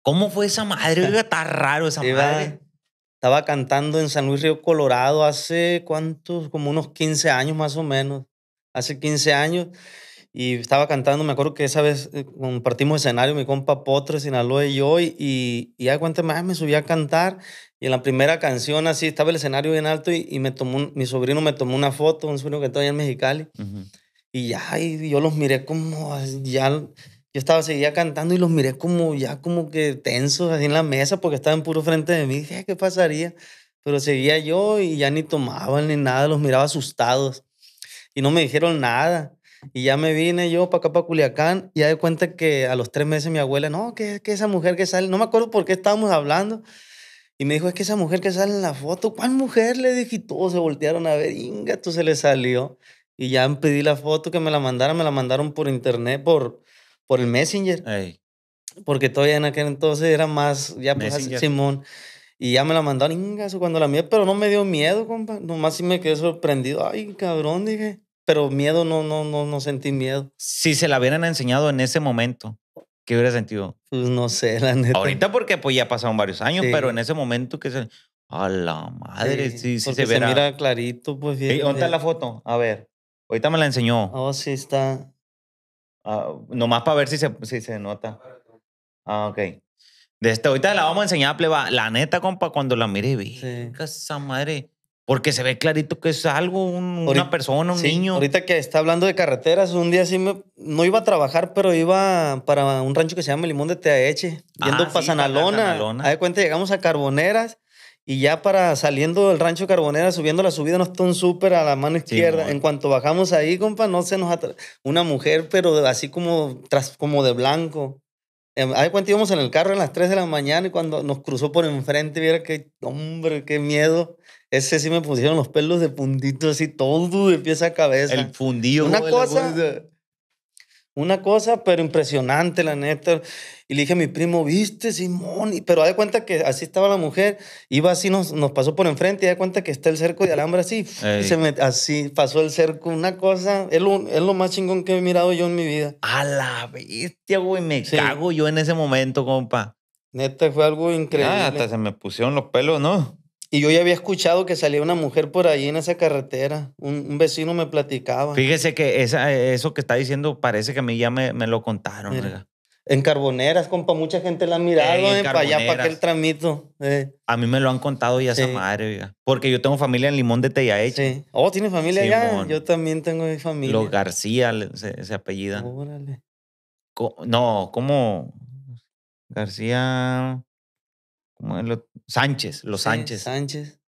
¿Cómo fue esa madre? Oiga, está raro esa madre. Estaba cantando en San Luis Río Colorado hace cuántos, como unos 15 años más o menos. Hace 15 años y estaba cantando, me acuerdo que esa vez eh, compartimos escenario, mi compa Potre, Sinaloa y yo, y, y ya cuenta más, me subí a cantar, y en la primera canción así estaba el escenario bien alto, y, me tomó, mi sobrino me tomó una foto, un sobrino que estaba en Mexicali, y ya, y yo los miré como, ya, yo estaba, seguía cantando y los miré como, ya como que tensos, así en la mesa, porque estaban puro frente de mí, dije, ¿qué pasaría? Pero seguía yo y ya ni tomaban ni nada, los miraba asustados, y no me dijeron nada. Y ya me vine yo para acá, para Culiacán, y ya de cuenta que a los tres meses mi abuela, no, que, que esa mujer que sale, no me acuerdo por qué estábamos hablando, y me dijo, es que esa mujer que sale en la foto, ¿cuál mujer? Le dije, y todos se voltearon a ver, inga, tú se le salió. Y ya pedí la foto que me la mandaran, me la mandaron por internet, por, por el Messenger. Porque todavía en aquel entonces era más, ya pues, Simón. Y ya me la mandaron, inga, cuando la mía, pero no me dio miedo, compa. Nomás sí me quedé sorprendido. Ay, cabrón, dije pero miedo no, no, no, no sentí miedo. Si se la hubieran enseñado en ese momento, ¿qué hubiera sentido? Pues no sé, la neta. Ahorita porque pues ya pasaron varios años, pero en ese momento que se... A la madre, sí, sí, se, se, mira clarito, pues bien. ¿Dónde está la foto? A ver. Ahorita me la enseñó. Oh, sí, está. Ah, nomás para ver si se, si se nota. Ah, ok. ahorita la vamos a enseñar, pleba. La neta, compa, cuando la mire, vi. Sí. Esa madre. Porque se ve clarito que es algo, una persona, un sí, niño. Ahorita que está hablando de carreteras, un día sí me. No iba a trabajar, pero iba para un rancho que se llama Limón de teache yendo ah, para sí, Sanalona. A de cuenta, llegamos a Carboneras y ya para saliendo del rancho Carboneras, subiendo la subida, nos está un súper a la mano izquierda. en cuanto bajamos ahí, compa, no se nos atra... Una mujer, pero así como, tras, como de blanco. ver, eh, cuenta íbamos en el carro a las 3 de la mañana y cuando nos cruzó por enfrente, viera qué hombre, qué miedo. Ese sí me pusieron los pelos de puntito así, todo de pieza a cabeza. El fundido Una cosa. Una cosa, pero impresionante, la neta. Y le dije a mi primo, ¿viste, Simón? pero da cuenta que así estaba la mujer, iba así, nos, nos pasó por enfrente, y da cuenta que está el cerco de alambre así. se me, así pasó el cerco, una cosa. Es lo, es lo, más chingón que he mirado yo en mi vida. A la bestia, güey, me cago yo en ese momento, compa. Neta, fue algo increíble. Ah, hasta se me pusieron los pelos, ¿no? Y yo ya había escuchado que salía una mujer por ahí en esa carretera. Un, vecino me platicaba. Fíjese que eh, eso que está diciendo parece que a mí ya me, lo contaron. en Carboneras, compa, mucha gente la ha mirado en eh, para allá, para aquel tramito. A mí me lo han contado ya esa madre, Porque yo tengo familia en Limón de teache Sí. Oh, ¿tiene familia allá? Yo también tengo mi familia. Los García ese apellido. Órale. no, ¿cómo? García... Sánchez, los Sánchez.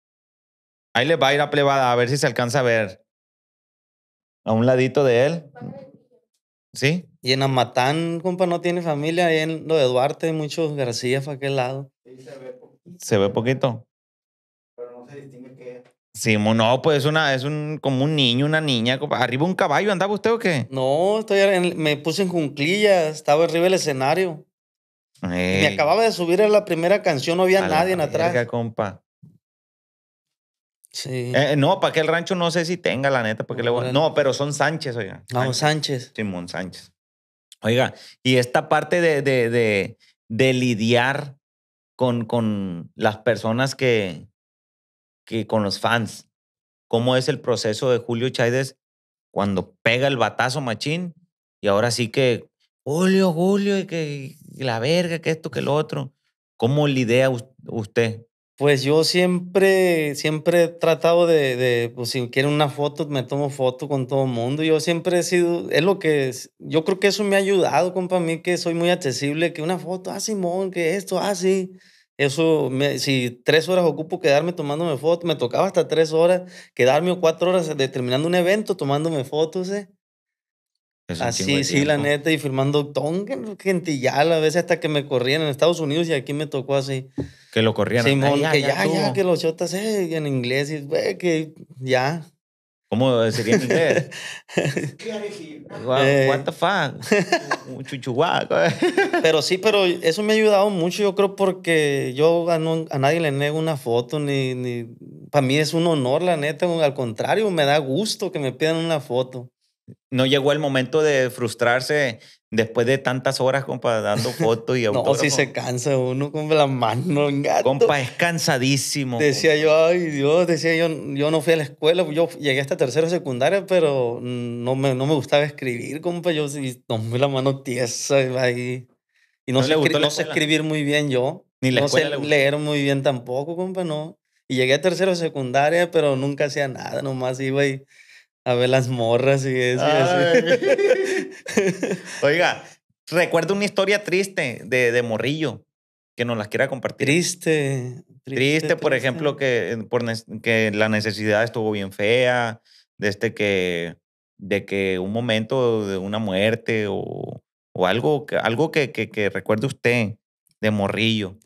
Ahí le va a ir a plebada a ver si se alcanza a ver. A un ladito de él. ¿Sí? Y en Amatán, compa, no tiene familia. Ahí en lo de Duarte, muchos García para aquel lado. Sí, se ve poquito. Se ve poquito. Pero no se distingue qué Sí, no, pues es una, es un, como un niño, una niña. Arriba un caballo, ¿andaba usted o qué? No, estoy me puse en junclilla. estaba arriba del escenario. Me eh. acababa de subir a la primera canción, no había nadie en atrás. compa. Sí. Eh, no, para que el rancho no sé si tenga, la neta, porque le No, pero son Sánchez, oiga. Sánchez. No, Sánchez. Simón Sánchez. Oiga, y esta parte de, de, de, de lidiar con, con, las personas que, que, con los fans. ¿Cómo es el proceso de Julio Chávez cuando pega el batazo machín? Y ahora sí que Julio, Julio, y que la verga, que esto, que lo otro. ¿Cómo lidia usted? Pues yo siempre, siempre he tratado de, de, pues si quieren una foto, me tomo foto con todo el mundo. Yo siempre he sido, es lo que, yo creo que eso me ha ayudado, compa, a mí que soy muy accesible, que una foto, ah, Simón, que esto, ah, sí. Eso, me, si tres horas ocupo quedarme tomándome foto, me tocaba hasta tres horas, quedarme o cuatro horas determinando un evento tomándome fotos, eh. Así, sí, la neta, y firmando ton, ya, a veces hasta que me corrían en Estados Unidos y aquí me tocó así. Que lo corrían. Ah, Simón, que ya, ya, que los chotas eh, en inglés, y, que ya. ¿Cómo sería en inglés? [laughs] Eh. What the fuck? Chuchuaco. pero sí, pero eso me ha ayudado mucho, yo creo, porque yo a, nadie le nego una foto, ni, ni... Para mí es un honor, la neta, al contrario, me da gusto que me pidan una foto no llegó el momento de frustrarse después de tantas horas, compa, dando [laughs] fotos y autógrafos. No, si se cansa uno con la mano gato. Compa, es cansadísimo. Decía yo, ay Dios, decía yo, yo no fui a la escuela, yo llegué hasta tercero secundaria, pero no me, no me gustaba escribir, compa, yo sí, tomé la mano tiesa ahí. Y no, sé, no sé, escribir muy bien yo. Ni la no sé leer muy bien tampoco, compa, no. Y llegué a tercero secundaria, pero nunca hacía nada, nomás iba y a ver las morras y eso. Oiga, recuerdo una historia triste de, de morrillo que nos las quiera compartir. Triste. Triste, triste por ejemplo, que, que la necesidad estuvo bien fea, desde este que, de que un momento de una muerte o, o algo, algo que, que, que recuerde usted de morrillo.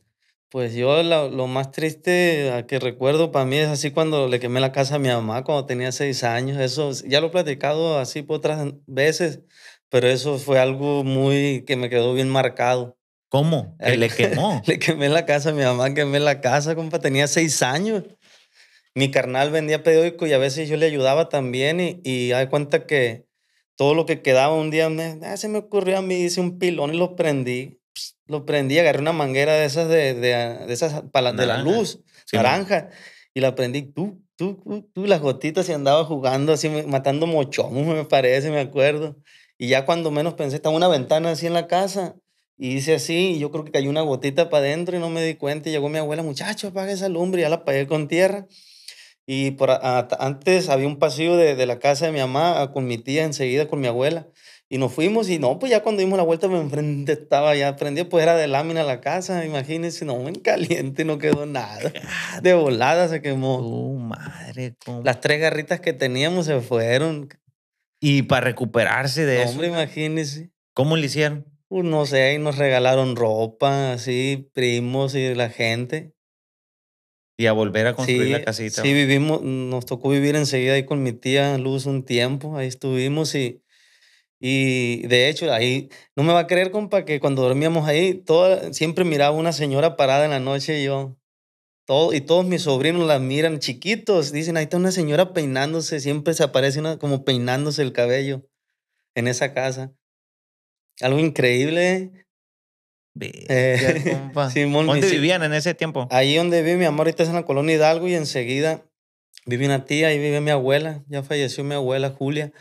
Pues yo lo, más triste que recuerdo para mí es así cuando le quemé la casa a mi mamá cuando tenía seis años. Eso ya lo he platicado así por otras veces, pero eso fue algo muy que me quedó bien marcado. ¿Cómo? ¿Que le [laughs] quemó? le quemé la casa a mi mamá, quemé la casa, compa, tenía seis años. Mi carnal vendía periódico y a veces yo le ayudaba también y, y hay cuenta que todo lo que quedaba un día ah, se me ocurrió a mí, hice un pilón y lo prendí lo prendí, agarré una manguera de esas de, esas para, de la luz, naranja, y la prendí. Tú, tú, tú, las gotitas y andaba jugando así, matando mochomos, me parece, me acuerdo. Y ya cuando menos pensé, estaba una ventana así en la casa. Y hice así, yo creo que cayó una gotita para adentro y no me di cuenta. Y llegó mi abuela, muchacho, apaga esa lumbre, y ya la apagué con tierra. Y por antes había un pasillo de, la casa de mi mamá con mi tía enseguida, con mi abuela. Y nos fuimos y no, pues ya cuando dimos la vuelta me enfrente estaba ya prendido, pues era de lámina la casa, imagínense, no, muy caliente no quedó nada. [laughs] De volada se quemó. madre. Las tres garritas que teníamos se fueron. Y para recuperarse de eso. Hombre, imagínense. ¿Cómo le hicieron? Pues no sé, y nos regalaron ropa, así, primos y la gente. Y a volver a construir la casita. Sí, vivimos, nos tocó vivir enseguida ahí con mi tía Luz un tiempo, ahí estuvimos y y de hecho, ahí no me va a creer, compa, que cuando dormíamos ahí, todo siempre miraba una señora parada en la noche y yo. Todo, y todos mis sobrinos la miran chiquitos. Dicen, ahí está una señora peinándose. Siempre se aparece como peinándose el cabello en esa casa. Algo increíble. Eh, [laughs] ¿Dónde vivían en ese tiempo? Ahí donde vivía mi amor, ahorita es en la colonia Hidalgo y enseguida vive una tía, ahí vive mi abuela. Ya falleció mi abuela Julia.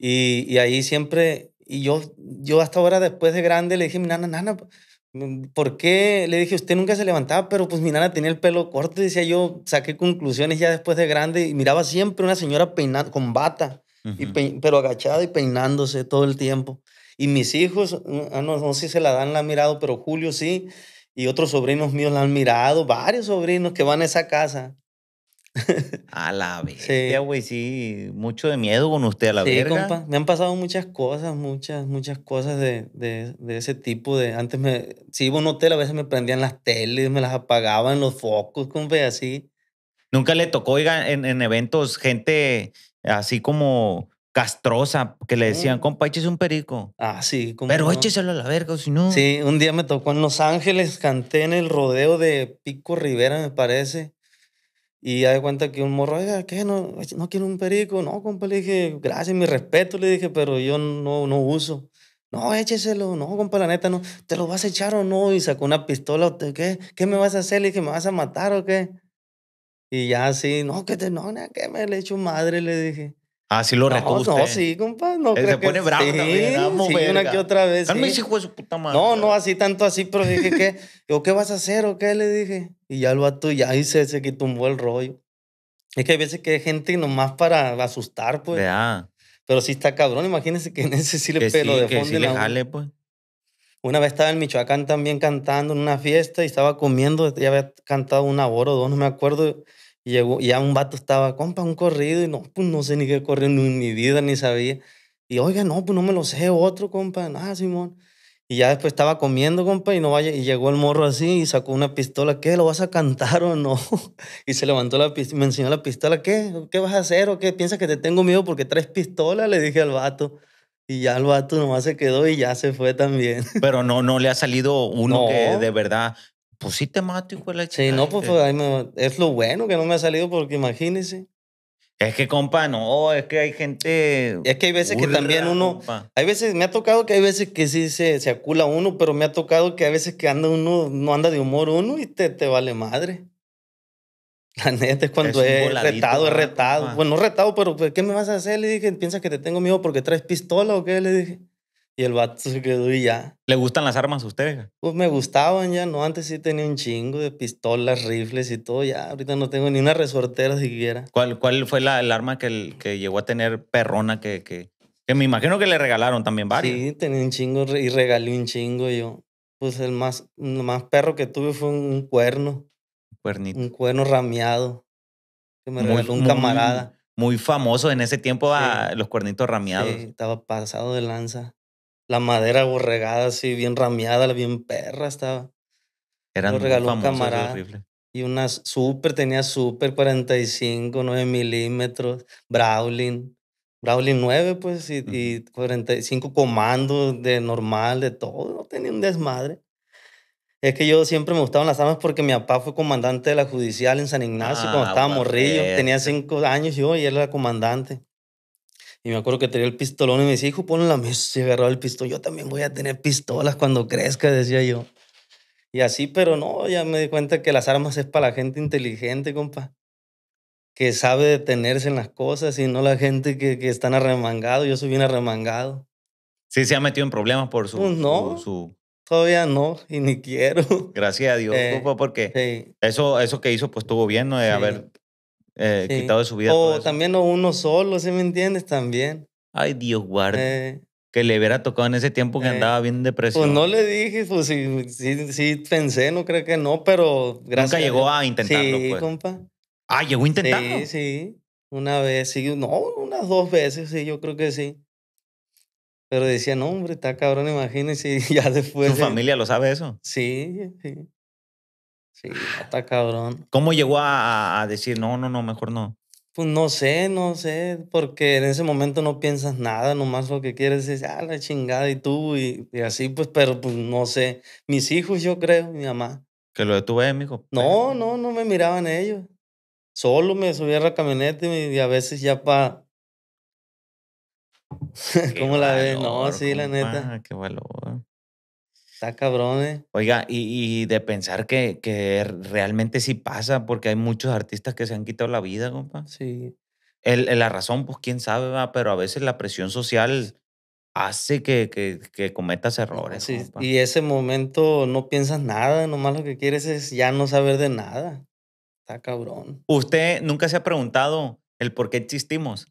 Y, ahí siempre, y yo, yo hasta ahora después de grande le dije, mi nana, nana, mm, ¿por qué? Le dije, usted nunca se levantaba, pero pues mi nana tenía el pelo corto, decía yo, saqué conclusiones ya después de grande y miraba siempre una señora peinada con bata, pero agachada y peinándose todo el tiempo. Y mis hijos, mm, ah, no, no sé si se la dan, la han mirado, pero Julio sí, y otros sobrinos míos la han mirado, varios sobrinos que van a esa casa. A la verga, [laughs] güey, sí. Mucho de miedo con usted, a la sí, me han pasado muchas cosas, muchas, muchas cosas de, de, de, ese tipo de... Antes me... Si iba a un hotel, a veces me prendían las teles, me las apagaban los focos, compa, así. ¿Nunca le tocó, oiga, en, eventos, gente así como castrosa, que le decían, mm. compa, échese un perico. Ah, sí. Pero écheselo a la verga, si no... Sí, un día me tocó en Los Ángeles, canté en el rodeo de Pico Rivera, me parece y ya de cuenta que un morro, oiga, ¿qué? No, no quiero un perico. No, compa, le dije, gracias, mi respeto, le dije, pero yo no, no uso. No, écheselo, no, compa, la neta, no. ¿Te lo vas a echar o no? Y sacó una pistola, ¿qué? ¿Qué me vas a hacer? Le dije, ¿me vas a matar o qué? Y ya así, no, que te, no, qué me le echo madre, le dije. Ah, sí lo recoge no, no, sí, compa. No creo eh, se pone que... bravo sí, ¿eh? sí, una que otra vez. hijo de su puta madre. No, no, así tanto así, pero dije, ¿qué? [laughs] ¿qué vas a hacer o qué? Le dije. Y ya lo vato ya ahí ese, que tumbó el rollo. Es que hay veces que hay gente nomás para asustar, pues. Vea. Pero sí está cabrón. Imagínense que en ese sí le pelo de fondo. Sí le jale, pues. Una vez estaba en Michoacán también cantando en una fiesta y estaba comiendo. Ya había cantado un hora o dos, no me acuerdo llegó, ya un vato estaba, compa, un corrido, y no, pues no sé ni qué corrido, ni mi vida, ni sabía. Y oiga, no, pues no me lo sé, otro, compa, nada, Simón. Y ya después estaba comiendo, compa, y, no vaya, y llegó el morro así y sacó una pistola. ¿Qué? ¿Lo vas a cantar o no? [laughs] Y se levantó la pistola, me enseñó la pistola. ¿Qué? ¿Qué vas a hacer? ¿O qué? ¿Piensas que te tengo miedo porque traes pistola? Le dije al vato. Y ya el vato nomás se quedó y ya se fue también. Pero no, no le ha salido [laughs] uno que de verdad pues sí temático mato, la chica. Sí, no, pues, pues es lo bueno que no me ha salido porque imagínese. Es que, compa, no, es que hay gente. Es que hay veces que también uno. Hay veces, me ha tocado que hay veces que sí se, se, acula uno, pero me ha tocado que a veces que anda uno, no anda de humor uno y te, te vale madre. [laughs] La neta es cuando es, retado, es retado. Bueno, retado, pero pues, ¿qué me vas a hacer? Le dije, ¿piensas que te tengo miedo porque traes pistola o qué? Le dije. Y el vato se quedó y ya. ¿Le gustan las armas a ustedes? Pues me gustaban ya, ¿no? Antes sí tenía un chingo de pistolas, rifles y todo, ya. Ahorita no tengo ni una resortera siquiera. ¿Cuál, cuál fue el arma que, que llegó a tener perrona que, que, que, me imagino que le regalaron también varios Sí, tenía un chingo y regalé un chingo yo. Pues el más, más perro que tuve fue un, cuerno. Un cuernito. Un cuerno rameado que me regaló un camarada. Muy famoso en ese tiempo a ah, los cuernitos rameados. estaba pasado de lanza la madera borregada así, bien rameada, bien perra estaba. era Lo regaló un camarada. Y una super, tenía super 45, 9 milímetros, Browning, Browning 9, pues, y, y 45 comandos de normal, de todo. No tenía un desmadre. Es que yo siempre me gustaban las armas porque mi papá fue comandante de la judicial en San Ignacio cuando ah, estaba morrillo. Tenía cinco años yo y él era comandante. Y me acuerdo que tenía el pistolón y me decía, hijo, ponlo en la mesa. Y agarraba el pistol. Yo también voy a tener pistolas cuando crezca, decía yo. Y así, pero no, ya me di cuenta que las armas es para la gente inteligente, compa. Que sabe detenerse en las cosas y no la gente que, que están arremangado. Yo soy bien arremangado. Sí, se ha metido en problemas por su. Pues no. Su, Todavía no, y ni quiero. Gracias a Dios, eh, compa, porque eso, eso que hizo, pues estuvo bien, ¿no? De haber eh, quitado de su vida. O también o uno solo, ¿sí me entiendes? También. Ay, Dios guarde. Eh. Que le hubiera tocado en ese tiempo que eh. andaba bien depresivo. Pues no le dije, pues sí, sí, pensé, no creo que no, pero gracias. Nunca llegó a intentarlo, sí, pues. compa. Ah, llegó a Sí, sí. Una vez, sí, no, unas dos veces, sí, yo creo que sí. Pero decía, no, hombre, está cabrón, imagínese, [laughs] ya después. ¿Su familia lo sabe eso? Sí, sí. Sí, está cabrón. ¿Cómo llegó a, decir, no, no, no, mejor no? Pues no sé, no sé, porque en ese momento no piensas nada, nomás lo que quieres es, ah, la chingada, y tú, y, así, pues, pero pues no sé. Mis hijos, yo creo, mi mamá. ¿Que lo detuve, mijo? Pues. No, no, no me miraban ellos. Solo me subía a la camioneta y, a veces ya pa... [laughs] ¿Cómo la ves? No, sí, la neta. Qué valor. Está cabrón, ¿eh? Oiga, y, de pensar que, realmente sí pasa, porque hay muchos artistas que se han quitado la vida, compa. Sí. El, la razón, pues quién sabe, va, pero a veces la presión social hace que, que, cometas errores. Sí, compa. y ese momento no piensas nada, nomás lo que quieres es ya no saber de nada. Está cabrón. ¿Usted nunca se ha preguntado el por qué existimos?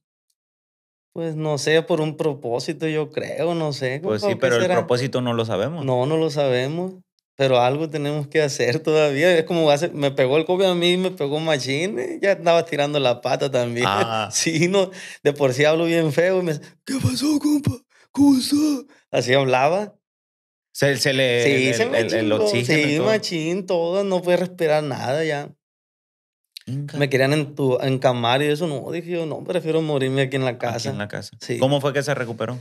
Pues no sé, por un propósito, yo creo, no sé. Pues sí, pero el propósito no lo sabemos. No, no lo sabemos. Pero algo tenemos que hacer todavía. Es como me pegó el copio a mí, me pegó Machine, ya andaba tirando la pata también. [laughs] Ah. Sí, no, de por sí hablo bien feo y me ¿qué pasó, compa? ¿Cómo está? Así hablaba. Se, le. Sí, Sí, machín, todo, no puede respirar nada ya. Me querían en tu, encamar y eso, no, dije yo, no, prefiero morirme aquí en la casa. Aquí en la casa. ¿Cómo fue que se recuperó?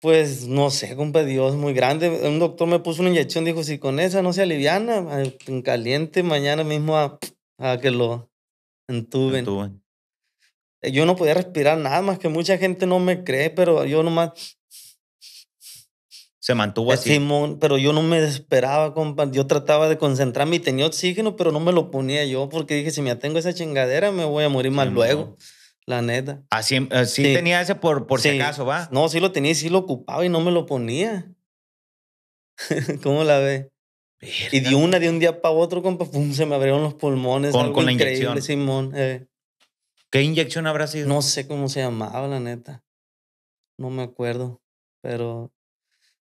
Pues no sé, compa Dios, muy grande. Un doctor me puso una inyección, dijo, si con esa no se aliviana, en caliente mañana mismo a, a que lo entuben. Eh, yo no podía respirar nada más que mucha gente no me cree, pero yo nomás se mantuvo eh, así. Simón, pero yo no me desesperaba, compa. Yo trataba de concentrarme y tenía oxígeno, pero no me lo ponía yo porque dije, si me atengo a esa chingadera, me voy a morir más luego. La neta. Así, eh, sí. tenía ese por, por si acaso, ¿va? No, sí lo tenía y sí lo ocupaba y no me lo ponía. [laughs] ¿Cómo la ve? Y de una, de un día para otro, compa, pum, se me abrieron los pulmones. Con, algo la increíble, Simón. Eh. ¿Qué inyección habrá sido? No sé cómo se llamaba, la neta. No me acuerdo. Pero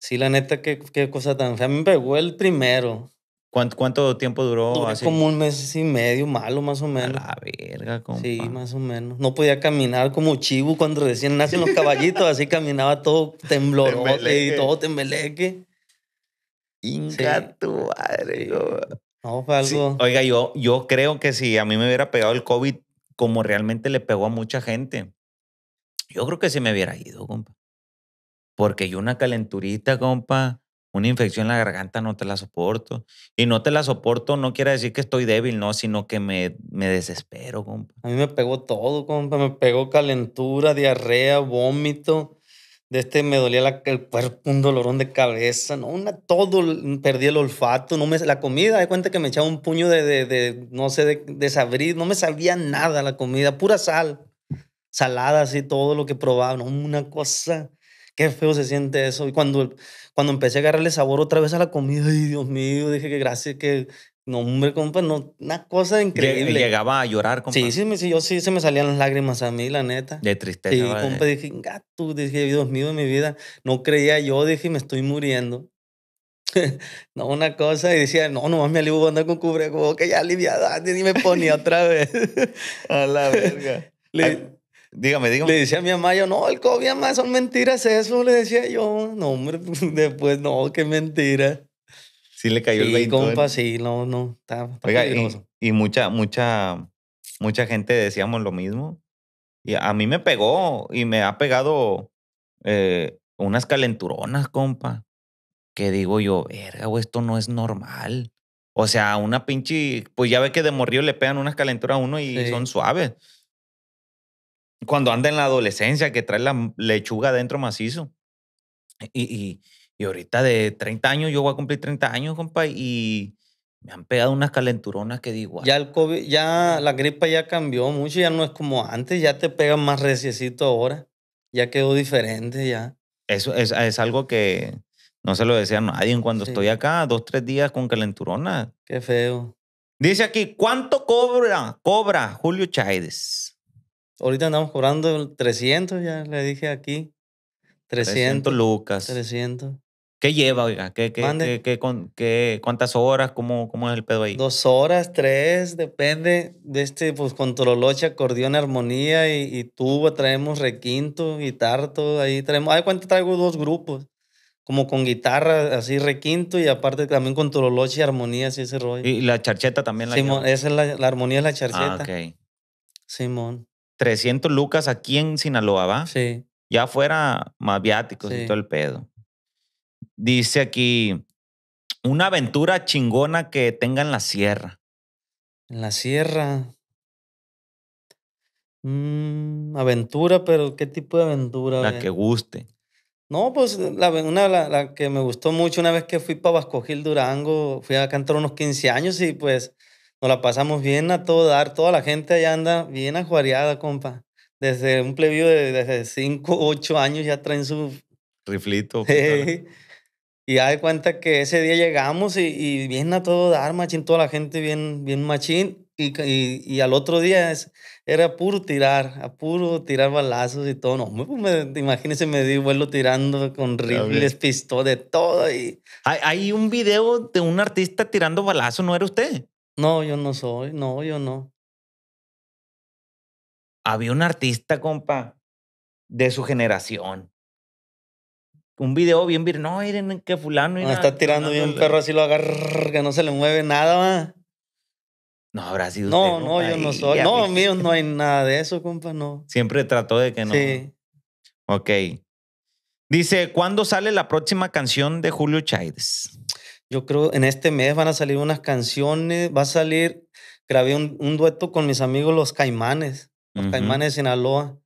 Sí, la neta, qué, cosa tan fea. A mí me pegó el primero. ¿Cuánto, tiempo duró? así? Como un mes y medio, malo más o menos. A la verga, compa. Sí, más o menos. No podía caminar como chivo cuando recién nacen los caballitos, así caminaba todo temblorote y todo tembeleque. Inca tu madre. No, algo. Oiga, yo, yo creo que si a mí me hubiera pegado el COVID como realmente le pegó a mucha gente, yo creo que se me hubiera ido, compa. Porque yo una calenturita, compa, una infección en la garganta no te la soporto. Y no te la soporto no quiere decir que estoy débil, no, sino que me, me desespero, compa. A mí me pegó todo, compa. Me pegó calentura, diarrea, vómito. De este me dolía el cuerpo, un dolorón de cabeza, no, una, todo, mm, perdí el olfato, no me, la comida, de cuenta que me echaba un puño de, de, no sé, de, de no me sabía nada la comida, pura sal, salada y todo lo que probaba, no, una cosa qué feo se siente eso. Y cuando, cuando empecé a agarrarle sabor otra vez a la comida, ay, Dios mío, dije que gracias, que. No, hombre, compa, pues, no, una cosa increíble. Llegaba a llorar, compa. Sí, sí, sí, yo sí se me salían las lágrimas a mí, la neta. De tristeza. Y, compa, dije, gato, dije, Dios mío, mi vida. No creía yo, dije, me estoy muriendo. [laughs] no, una cosa, y decía, no, nomás me alivio andar con cubre, como que ya aliviada, y me ponía otra vez. [laughs] a la verga. Le, Dígame, dígame. Le decía a mi mamá, yo, no, el COVID, mamá, son mentiras eso. Le decía yo, no, hombre, pues, después, no, qué mentira. Sí le cayó el el Sí, compa, ¿eh? sí, no, no, Oiga, y, mucha, mucha, mucha gente decíamos lo mismo. Y a mí me pegó y me ha pegado eh, unas calenturonas, compa. Que digo yo, verga, o esto no es normal. O sea, una pinche, pues ya ve que de morrillo le pegan unas calenturas a uno y son suaves cuando anda en la adolescencia, que trae la lechuga adentro macizo. Y, y, y, ahorita de 30 años, yo voy a cumplir 30 años, compa, y me han pegado unas calenturonas que digo. Ya el COVID, ya la gripa ya cambió mucho, ya no es como antes, ya te pegan más reciecito ahora. Ya quedó diferente, ya. Eso es, es algo que no se lo decía a nadie. Cuando estoy acá, dos, tres días con calenturona. Qué feo. Dice aquí, ¿cuánto cobra, cobra Julio Chávez? Ahorita andamos cobrando 300, ya le dije aquí. 300, lucas. 300. ¿Qué lleva, oiga? ¿Qué, qué, qué, con, qué, ¿Cuántas horas? ¿Cómo, ¿Cómo es el pedo ahí? Dos horas, tres, depende de este, pues con Toroloche, este acordeón, armonía y, y, tuba, traemos requinto, guitarra, ahí traemos. Ay, cuánto traigo dos grupos, como con guitarra, así requinto y aparte también con y este armonía, así ese rollo. ¿Y la charcheta también la Simón, esa es la, armonía es la ah, charcheta. Ah, ok. Simón. 300 lucas aquí en Sinaloa, ¿va? Sí. Ya fuera más viáticos y todo el pedo. Dice aquí, una aventura chingona que tenga en la sierra. En la sierra. Mm, aventura, pero ¿qué tipo de aventura? La que guste. No, pues la, una, la, que me gustó mucho una vez que fui para Gil Durango, fui a cantar unos 15 años y pues nos la pasamos bien a todo dar. Toda la gente allá anda bien ajuareada, compa. Desde un plebío de desde 5, 8 años ya traen su... Riflito. [laughs] Y ya de cuenta que ese día llegamos y, y, bien a todo dar, machín. Toda la gente bien, bien machín. Y, y, y al otro día es, era puro tirar, a puro tirar balazos y todo. No, pues me, imagínense, me di vuelo tirando con rifles, pistolas, de todo. Y... Hay, hay un video de un artista tirando balazos, ¿no era usted? No, yo no soy, no, yo no. Había un artista, compa, de su generación. Un video bien vir, no, miren que fulano. y no, ah, está tirando bien perro, así lo agarra, que no se le mueve nada. No habrá sido No, no, yo no soy. No, mío no hay [laughs] nada de eso, compa, no. Siempre trató de que no. Sí. Ok. Dice, ¿cuándo sale la próxima canción de Julio Chávez? Yo creo que en este mes van a salir unas canciones, va a salir, grabé un, dueto con mis amigos los Caimanes, los Caimanes de Sinaloa.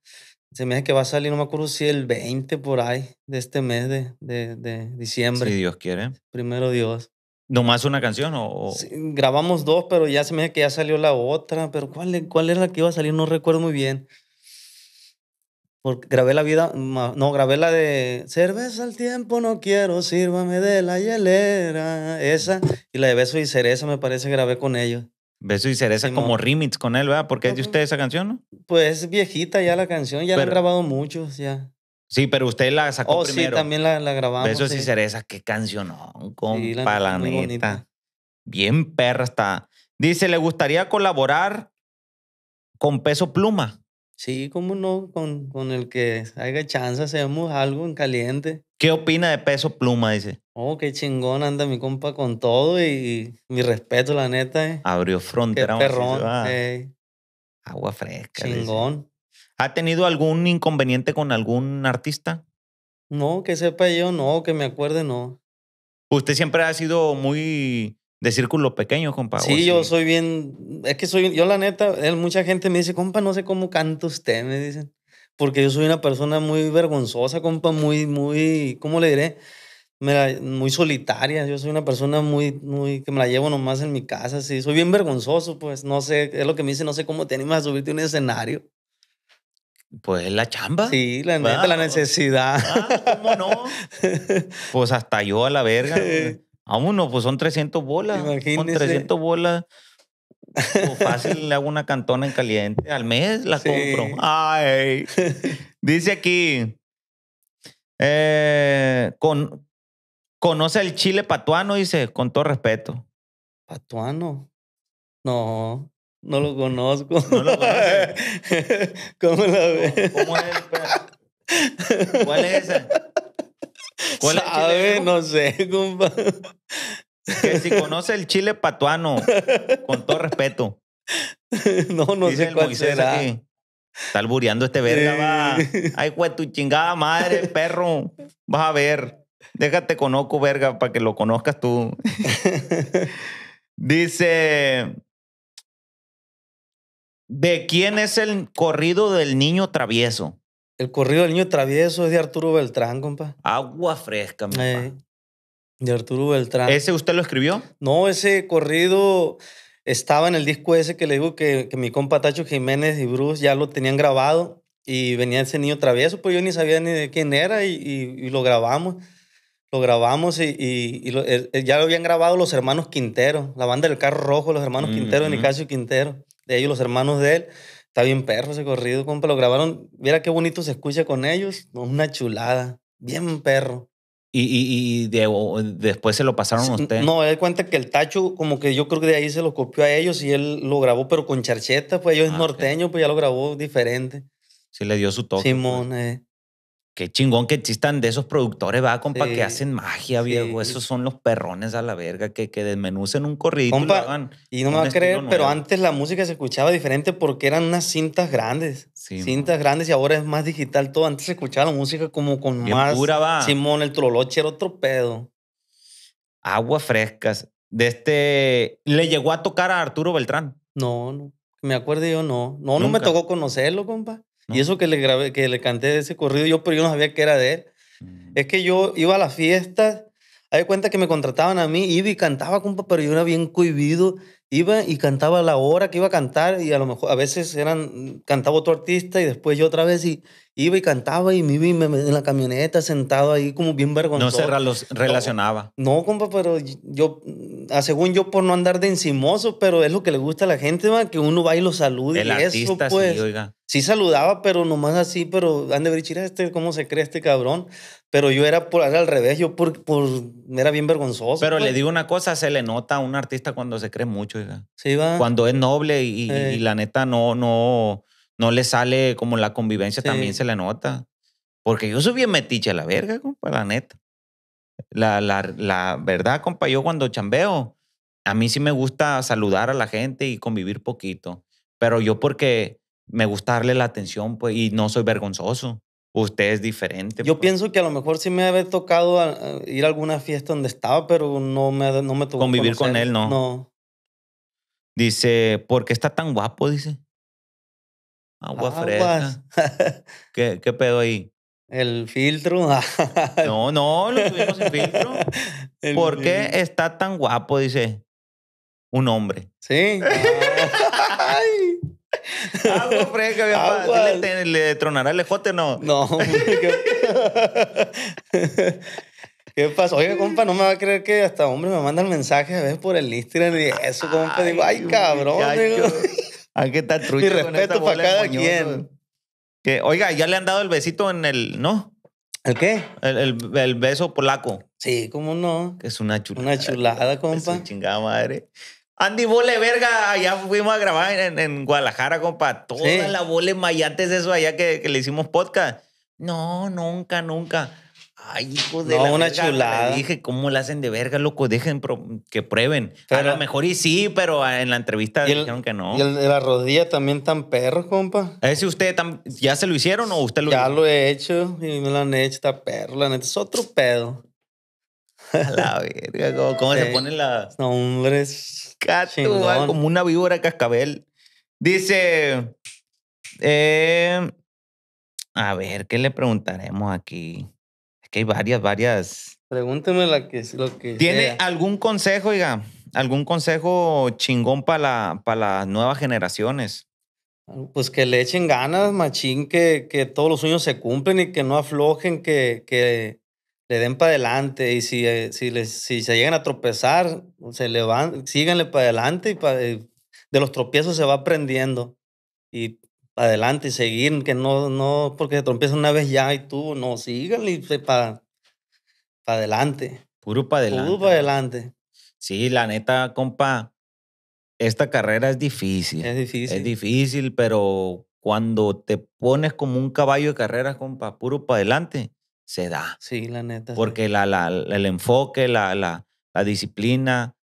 Se me hace que va a salir, no me acuerdo si el 20 por ahí de este mes de, de, diciembre. Si Dios quiere. Primero Dios. ¿Nomás una canción o...? grabamos dos, pero ya se me hace que ya salió la otra. Pero ¿cuál, cuál era la que iba a salir? No recuerdo muy bien. Porque grabé la vida, no, grabé la de cerveza al tiempo no quiero, sírvame de la hielera. Esa y la de beso y cereza me parece grabé con ellos. Beso y cereza como remix con él, ¿verdad? Porque es de usted esa canción, ¿no? Pues viejita ya la canción, ya la han grabado muchos, ya. Sí, pero usted la sacó oh, sí, también la, grabamos. Besos y cereza, qué canción, con sí, Bien perra está. Dice, le gustaría colaborar con Peso Pluma. Sí, cómo no, con, con el que haga chance hacemos algo en caliente. ¿Qué opina de peso pluma? Dice. Oh, qué chingón anda mi compa con todo y, mi respeto, la neta. Eh. Abrió frontera. Qué perrón. Ah. Agua fresca. Chingón. ¿Ha tenido algún inconveniente con algún artista? No, que sepa yo, no, que me acuerde, no. Usted siempre ha sido muy de círculo pequeño, compa. Sí, yo soy bien. Es que soy. Yo, la neta, mucha gente me dice, compa, no sé cómo canta usted, me dicen. Porque yo soy una persona muy vergonzosa, compa, muy, muy. ¿Cómo le diré? muy solitaria. Yo soy una persona muy, muy. que me la llevo nomás en mi casa, sí. Soy bien vergonzoso, pues. No sé, es lo que me dice, no sé cómo te animas a subirte a un escenario. Pues la chamba. Sí, la neta, la necesidad. Ah, ¿Cómo no? [laughs] pues hasta yo a la verga. A uno, pues son 300 bolas. Con 300 bolas. [laughs] Pues, fácil le hago una cantona en caliente. Al mes la compro. [laughs] Ay. Dice aquí. Eh, con, conoce el chile patuano, dice, con todo respeto. ¿Patuano? No. No lo conozco. No lo [laughs] ¿Cómo ves? cómo es? ¿Cuál es esa? ¿Cuál no sé, compa. Que si conoce el chile patuano, con todo respeto. [laughs] No, no sé cuál será. está albureando este verga, va. Eh. Ay, pues tu chingada madre, perro. Vas a ver. Déjate conozco, verga, para que lo conozcas tú. [laughs] Dice. ¿De quién es el corrido del niño travieso? El corrido del niño travieso es de Arturo Beltrán, compa. Agua fresca, mi eh, De Arturo Beltrán. ¿Ese usted lo escribió? No, ese corrido estaba en el disco ese que le digo que, mi compa Tacho Jiménez y Bruce ya lo tenían grabado y venía ese niño travieso, pues yo ni sabía ni de quién era y, lo grabamos. Lo grabamos y, ya lo habían grabado los hermanos Quintero, la banda del Carro Rojo, los hermanos quintero Quintero, Nicasio Quintero, de ellos los hermanos de él. Está bien perro ese corrido, compa. Lo grabaron. mira qué bonito se escucha con ellos. Una chulada. Bien perro. ¿Y, y, y después se lo pasaron a usted? No, él cuenta que el Tacho, como que yo creo que de ahí se lo copió a ellos y él lo grabó, pero con charcheta, pues ellos es ah, norteño, pues ya lo grabó diferente. Sí, le dio su toque. Pues. Simón, eh. Qué chingón que existan de esos productores, va, compa, que hacen magia, viejo. Esos son los perrones a la verga que, que desmenucen un corrido y, y no me va a creer, pero antes la música se escuchaba diferente porque eran unas cintas grandes. cintas grandes y ahora es más digital todo. Antes se escuchaba la música como con más. Simón, el Troloche era otro pedo. Aguas frescas. De este. ¿Le llegó a tocar a Arturo Beltrán? No, no. Me acuerdo yo, no. No, no me tocó conocerlo, compa. Y eso que le grabé, que le canté ese corrido yo, pero yo no sabía que era de él. Mm. Es que yo iba a las fiestas, hay cuenta que me contrataban a mí, iba y cantaba, con pero yo era bien cohibido. Iba y cantaba la hora que iba a cantar y a lo mejor a veces eran, cantaba otro artista y después yo otra vez y iba y cantaba y me iba en la camioneta sentado ahí como bien vergonzoso. No se relacionaba. No, compa, pero yo, ah, según yo, por no andar de encimoso, pero es lo que le gusta a la gente, que uno va y lo salude. El artista, pues, sí, oiga. Sí saludaba, pero nomás así, pero ande de ver, este, ¿cómo se cree este cabrón? Pero yo era, por, al revés, yo por, por, era bien vergonzoso. Pero le pues. digo una cosa, se le nota a un artista cuando se cree mucho, oiga. Sí, va. Cuando es noble y, y la neta no, no no le sale como la convivencia también se le nota. Porque yo soy bien metiche a la verga, compa, la neta. La, la, la, verdad, compa, yo cuando chambeo, a mí sí me gusta saludar a la gente y convivir poquito. Pero yo porque me gusta darle la atención pues, y no soy vergonzoso. Usted es diferente. Yo pues. pienso que a lo mejor sí me había tocado ah, ah, ir a alguna fiesta donde estaba, pero no me, no me tocó. Convivir con él, no. No. Dice, ¿por qué está tan guapo? Dice. Agua fresca. ¿Qué, pedo ahí? El filtro. [laughs] no, no, lo tuvimos sin filtro. ¿Por qué está tan guapo? Dice un hombre. Sí. Ah. [laughs] Agua fresca, ¿Le, tronará el ejote o no? No. ¿qué, [laughs] ¿Qué pasa? Oye, compa, no me va a creer que hasta hombre me mandan mensajes a veces por el Instagram y eso, compa. digo, ay, cabrón. Hay que estar trucho. Y respeto para cada quien. Que, oiga, ya le han dado el besito en el. ¿No? ¿El qué? El, el, beso polaco. Sí, cómo no. Que es una chulada. Una chulada, [laughs] compa. Es chingada madre. Andy Bole, verga, allá fuimos a grabar en, en Guadalajara, compa. Toda la Bole de eso allá que, que le hicimos podcast. No, nunca, nunca. Ay, hijo de la una Le dije, ¿cómo la hacen de verga, loco? Dejen que prueben. a lo mejor y sí, pero ah, en la entrevista dijeron que no. Y el la rodilla también tan perro, compa. ¿Ese usted ya se lo hicieron o usted lo Ya lo he hecho y me lo han hecho, está perro. La neta es otro pedo. la verga, ¿cómo, se pone la. No, hombre, ah, como una víbora cascabel. Dice. Eh, a ver, ¿qué le preguntaremos aquí? que hay varias, varias. Pregúnteme la que, lo que. ¿Tiene algún consejo, oiga? ¿Algún consejo chingón para la, para las nuevas generaciones? Pues que le echen ganas, machín, que, que todos los sueños se cumplen y que no aflojen, que, que le den para adelante. Y si, eh, si, les, si se llegan a tropezar, se síganle para adelante y eh, de los tropiezos se va aprendiendo. Y adelante y seguir, que no, no, porque se tropieza una vez ya y tú, no, y para para adelante. Puro para adelante. Puro para adelante. Sí, la neta, compa, esta carrera es difícil. Es difícil. Es difícil, pero cuando te pones como un caballo de carreras, compa, puro para adelante, se da. Sí, la neta. Porque la, la, el enfoque, la, la, la disciplina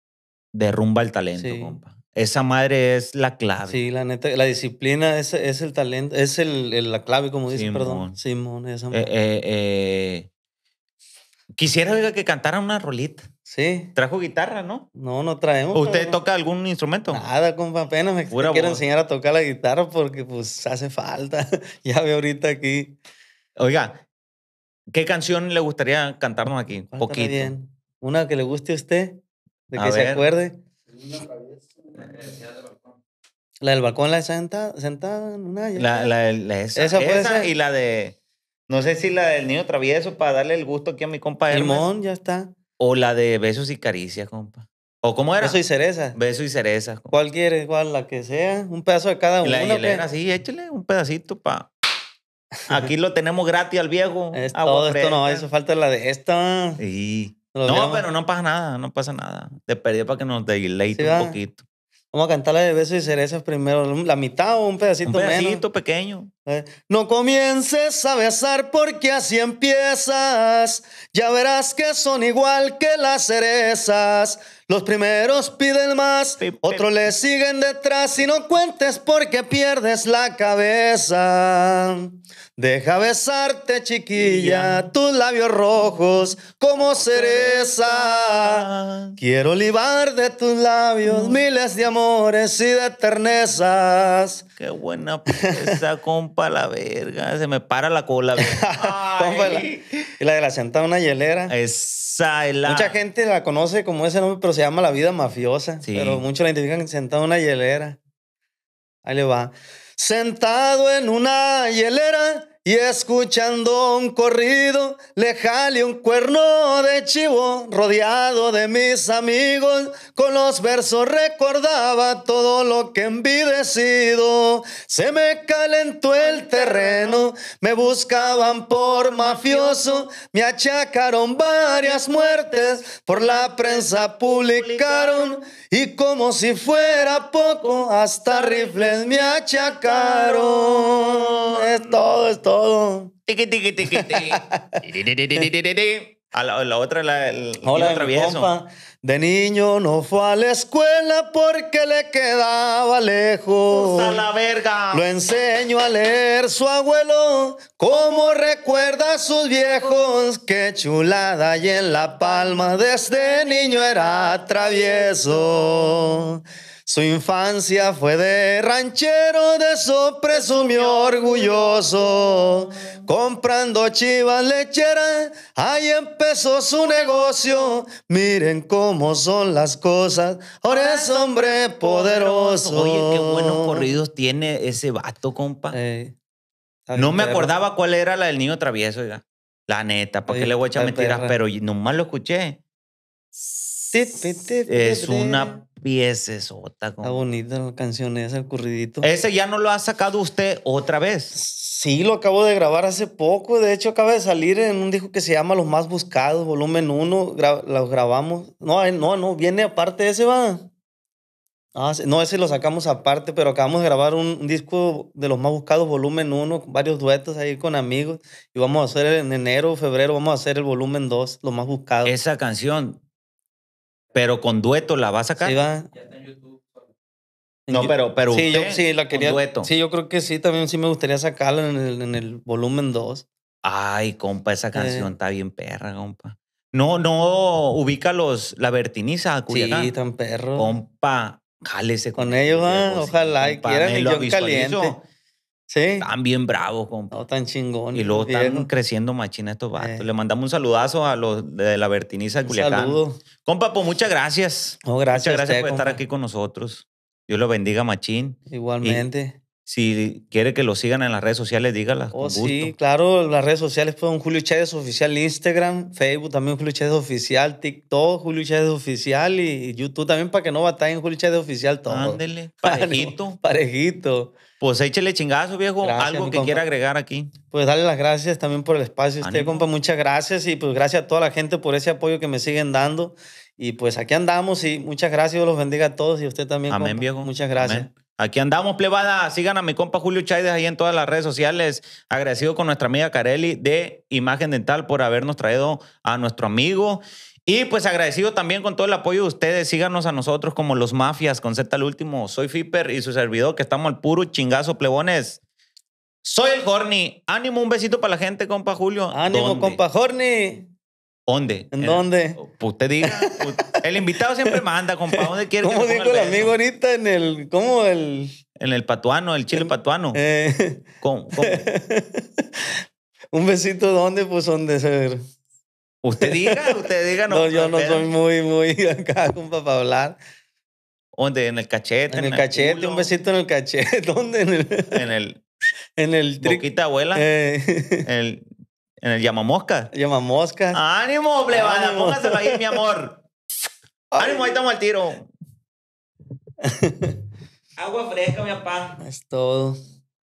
derrumba el talento, compa esa madre es la clave. Sí, la neta, la disciplina es, el talento, es el, la clave, como dicen. perdón. Simón, esa eh, madre. Eh, eh, quisiera que cantara una rolita. Sí. ¿Trajo guitarra, no? No, no traemos. ¿Usted toca algún instrumento? Nada, compa, apenas me quiero enseñar a tocar la guitarra porque pues hace falta. [laughs] ya veo ahorita aquí. Oiga, ¿qué canción le gustaría cantarnos aquí? Poquito. Bien. Una que le guste a usted, de que se acuerde. La del balcón, la de sentada, sentada en una la, la, esa, esa, y la de. No sé si la del niño travieso para darle el gusto aquí a mi compa Limón, ya está. O la de besos y caricias, compa. ¿O cómo era? Beso y cereza. Beso y cereza. Compa. igual quieres? La que sea. Un pedazo de cada uno. La sí, échale un pedacito pa. Aquí lo tenemos gratis al viejo. [laughs] Es todo esto no, eso falta la de esta. No, pero no pasa nada, no pasa nada. Te perdí para que nos deleite un poquito. Vamos a cantarle de besos y cerezas primero, la mitad o un pedacito, un pedacito pequeño. No comiences a besar porque así empiezas. Ya verás que son igual que las cerezas. Los primeros piden más, otros le siguen detrás y no cuentes porque pierdes la cabeza. Deja besarte, chiquilla, tus labios rojos como cereza. Quiero libar de tus labios mm. miles de amores y de ternezas. Qué buena presa, [laughs] compa la verga. Se me para la cola. [laughs] compa, y la de la sentada una hielera. Es Mucha gente la conoce como ese nombre, pero se llama La Vida Mafiosa. Pero muchos la identifican sentado en una hielera. Ahí le va. Sentado en una hielera y escuchando un corrido, le jale un cuerno de chivo, rodeado de mis amigos, con los versos recordaba todo lo que envidecido. Se me calentó el terreno, me buscaban por mafioso, me achacaron varias muertes, por la prensa publicaron, y como si fuera poco, hasta rifles me achacaron. Es todo, es todo la, otra, la, la de niño no fue a la escuela porque le quedaba lejos. Usa la verga! Lo enseño a leer su abuelo, como recuerda a sus viejos. Qué chulada y en la palma desde niño era travieso. Su infancia fue de ranchero, de eso presumió orgulloso. Comprando chivas lecheras, ahí empezó su negocio. Miren cómo son las cosas, ahora es hombre poderoso. Oye, qué buenos corridos tiene ese vato, compa. no me acordaba cuál era la del niño travieso, ya. La neta, ¿para qué le voy a echar mentiras? Pero nomás lo escuché. Es una eso, Está bonita la canción esa, el curridito. ¿Ese ya no lo ha sacado usted otra vez? Sí, lo acabo de grabar hace poco. De hecho, acaba de salir en un disco que se llama Los Más Buscados, volumen 1. los grabamos. No, no, no, viene aparte ese, va. Ah, no, ese lo sacamos aparte, pero acabamos de grabar un, disco de los más buscados, volumen 1, varios duetos ahí con amigos. Y vamos a hacer en enero, febrero, vamos a hacer el volumen 2, los más buscados. Esa canción pero con dueto la vas a sacar. Ya está en YouTube. No, pero, pero sí, yo, la quería, Sí, yo creo que sí, también sí me gustaría sacarla en el, en el volumen 2. Ay, compa, esa canción está bien perra, compa. No, no, ubica los, la vertiniza, cuida, Sí, tan perro. Compa, jálese. Con, con ellos, ah, ojalá, y quieran el yo caliente. Están bien bravos, compa. No, tan Y luego están creciendo machina estos vatos. Eh. Le mandamos un saludazo a los de la Bertiniza de un Culiacán. Saludo. Compa, pues muchas gracias. gracias. Muchas gracias por estar aquí con nosotros. Dios lo bendiga, machín. Igualmente. Si quiere que lo sigan en las redes sociales, dígalas. Oh, sí, claro, las redes sociales pues, un Julio Chávez Oficial, Instagram, Facebook también Julio Chávez Oficial, TikTok Julio Chávez Oficial y YouTube también para que no batallen Julio Chávez Oficial todo. Ándele, [laughs] parejito. parejito. Pues échele chingazo, viejo. Algo que quiera agregar aquí. Pues dale las gracias también por el espacio. Usted, compa, muchas gracias. Y pues gracias a toda la gente por ese apoyo que me siguen dando. Y pues aquí andamos y muchas gracias. Dios los bendiga a todos y a usted también. Amén, compa. viejo. Muchas gracias. Aquí andamos, plebada. Sigan a mi compa Julio Chávez ahí en todas las redes sociales. Agradecido con nuestra amiga Carelli de Imagen Dental por habernos traído a nuestro amigo. Y pues agradecido también con todo el apoyo de ustedes. Síganos a nosotros como los mafias con Z al último. Soy Fipper y su servidor, que estamos al puro chingazo, plebones. Soy el Horny. Ánimo, un besito para la gente, compa Julio. Ánimo, compa Horny. ¿Dónde? ¿En dónde? Pues usted diga. el invitado siempre manda, compa. ¿Dónde quiere ¿Cómo dijo el amigo ahorita en el. ¿Cómo el.? En el patuano, el chile patuano. Eh, ¿Cómo? [laughs] Un besito, ¿dónde? Pues ¿dónde? ser. Usted diga, usted diga. [laughs] No, yo no soy muy, muy [laughs] acá, compa, para hablar. ¿Dónde? En el cachete. En, el, cachete, un besito en el cachete. ¿Dónde? En el. En el. En el. abuela. Eh. El en el llamamosca. Llamamosca. Ánimo, plebada, para ir, mi amor. [laughs] Ánimo, ahí estamos al tiro. [laughs] Agua fresca, mi papá. Es todo.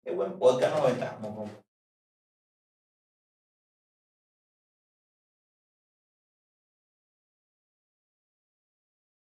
Qué buen podcast nos aventamos,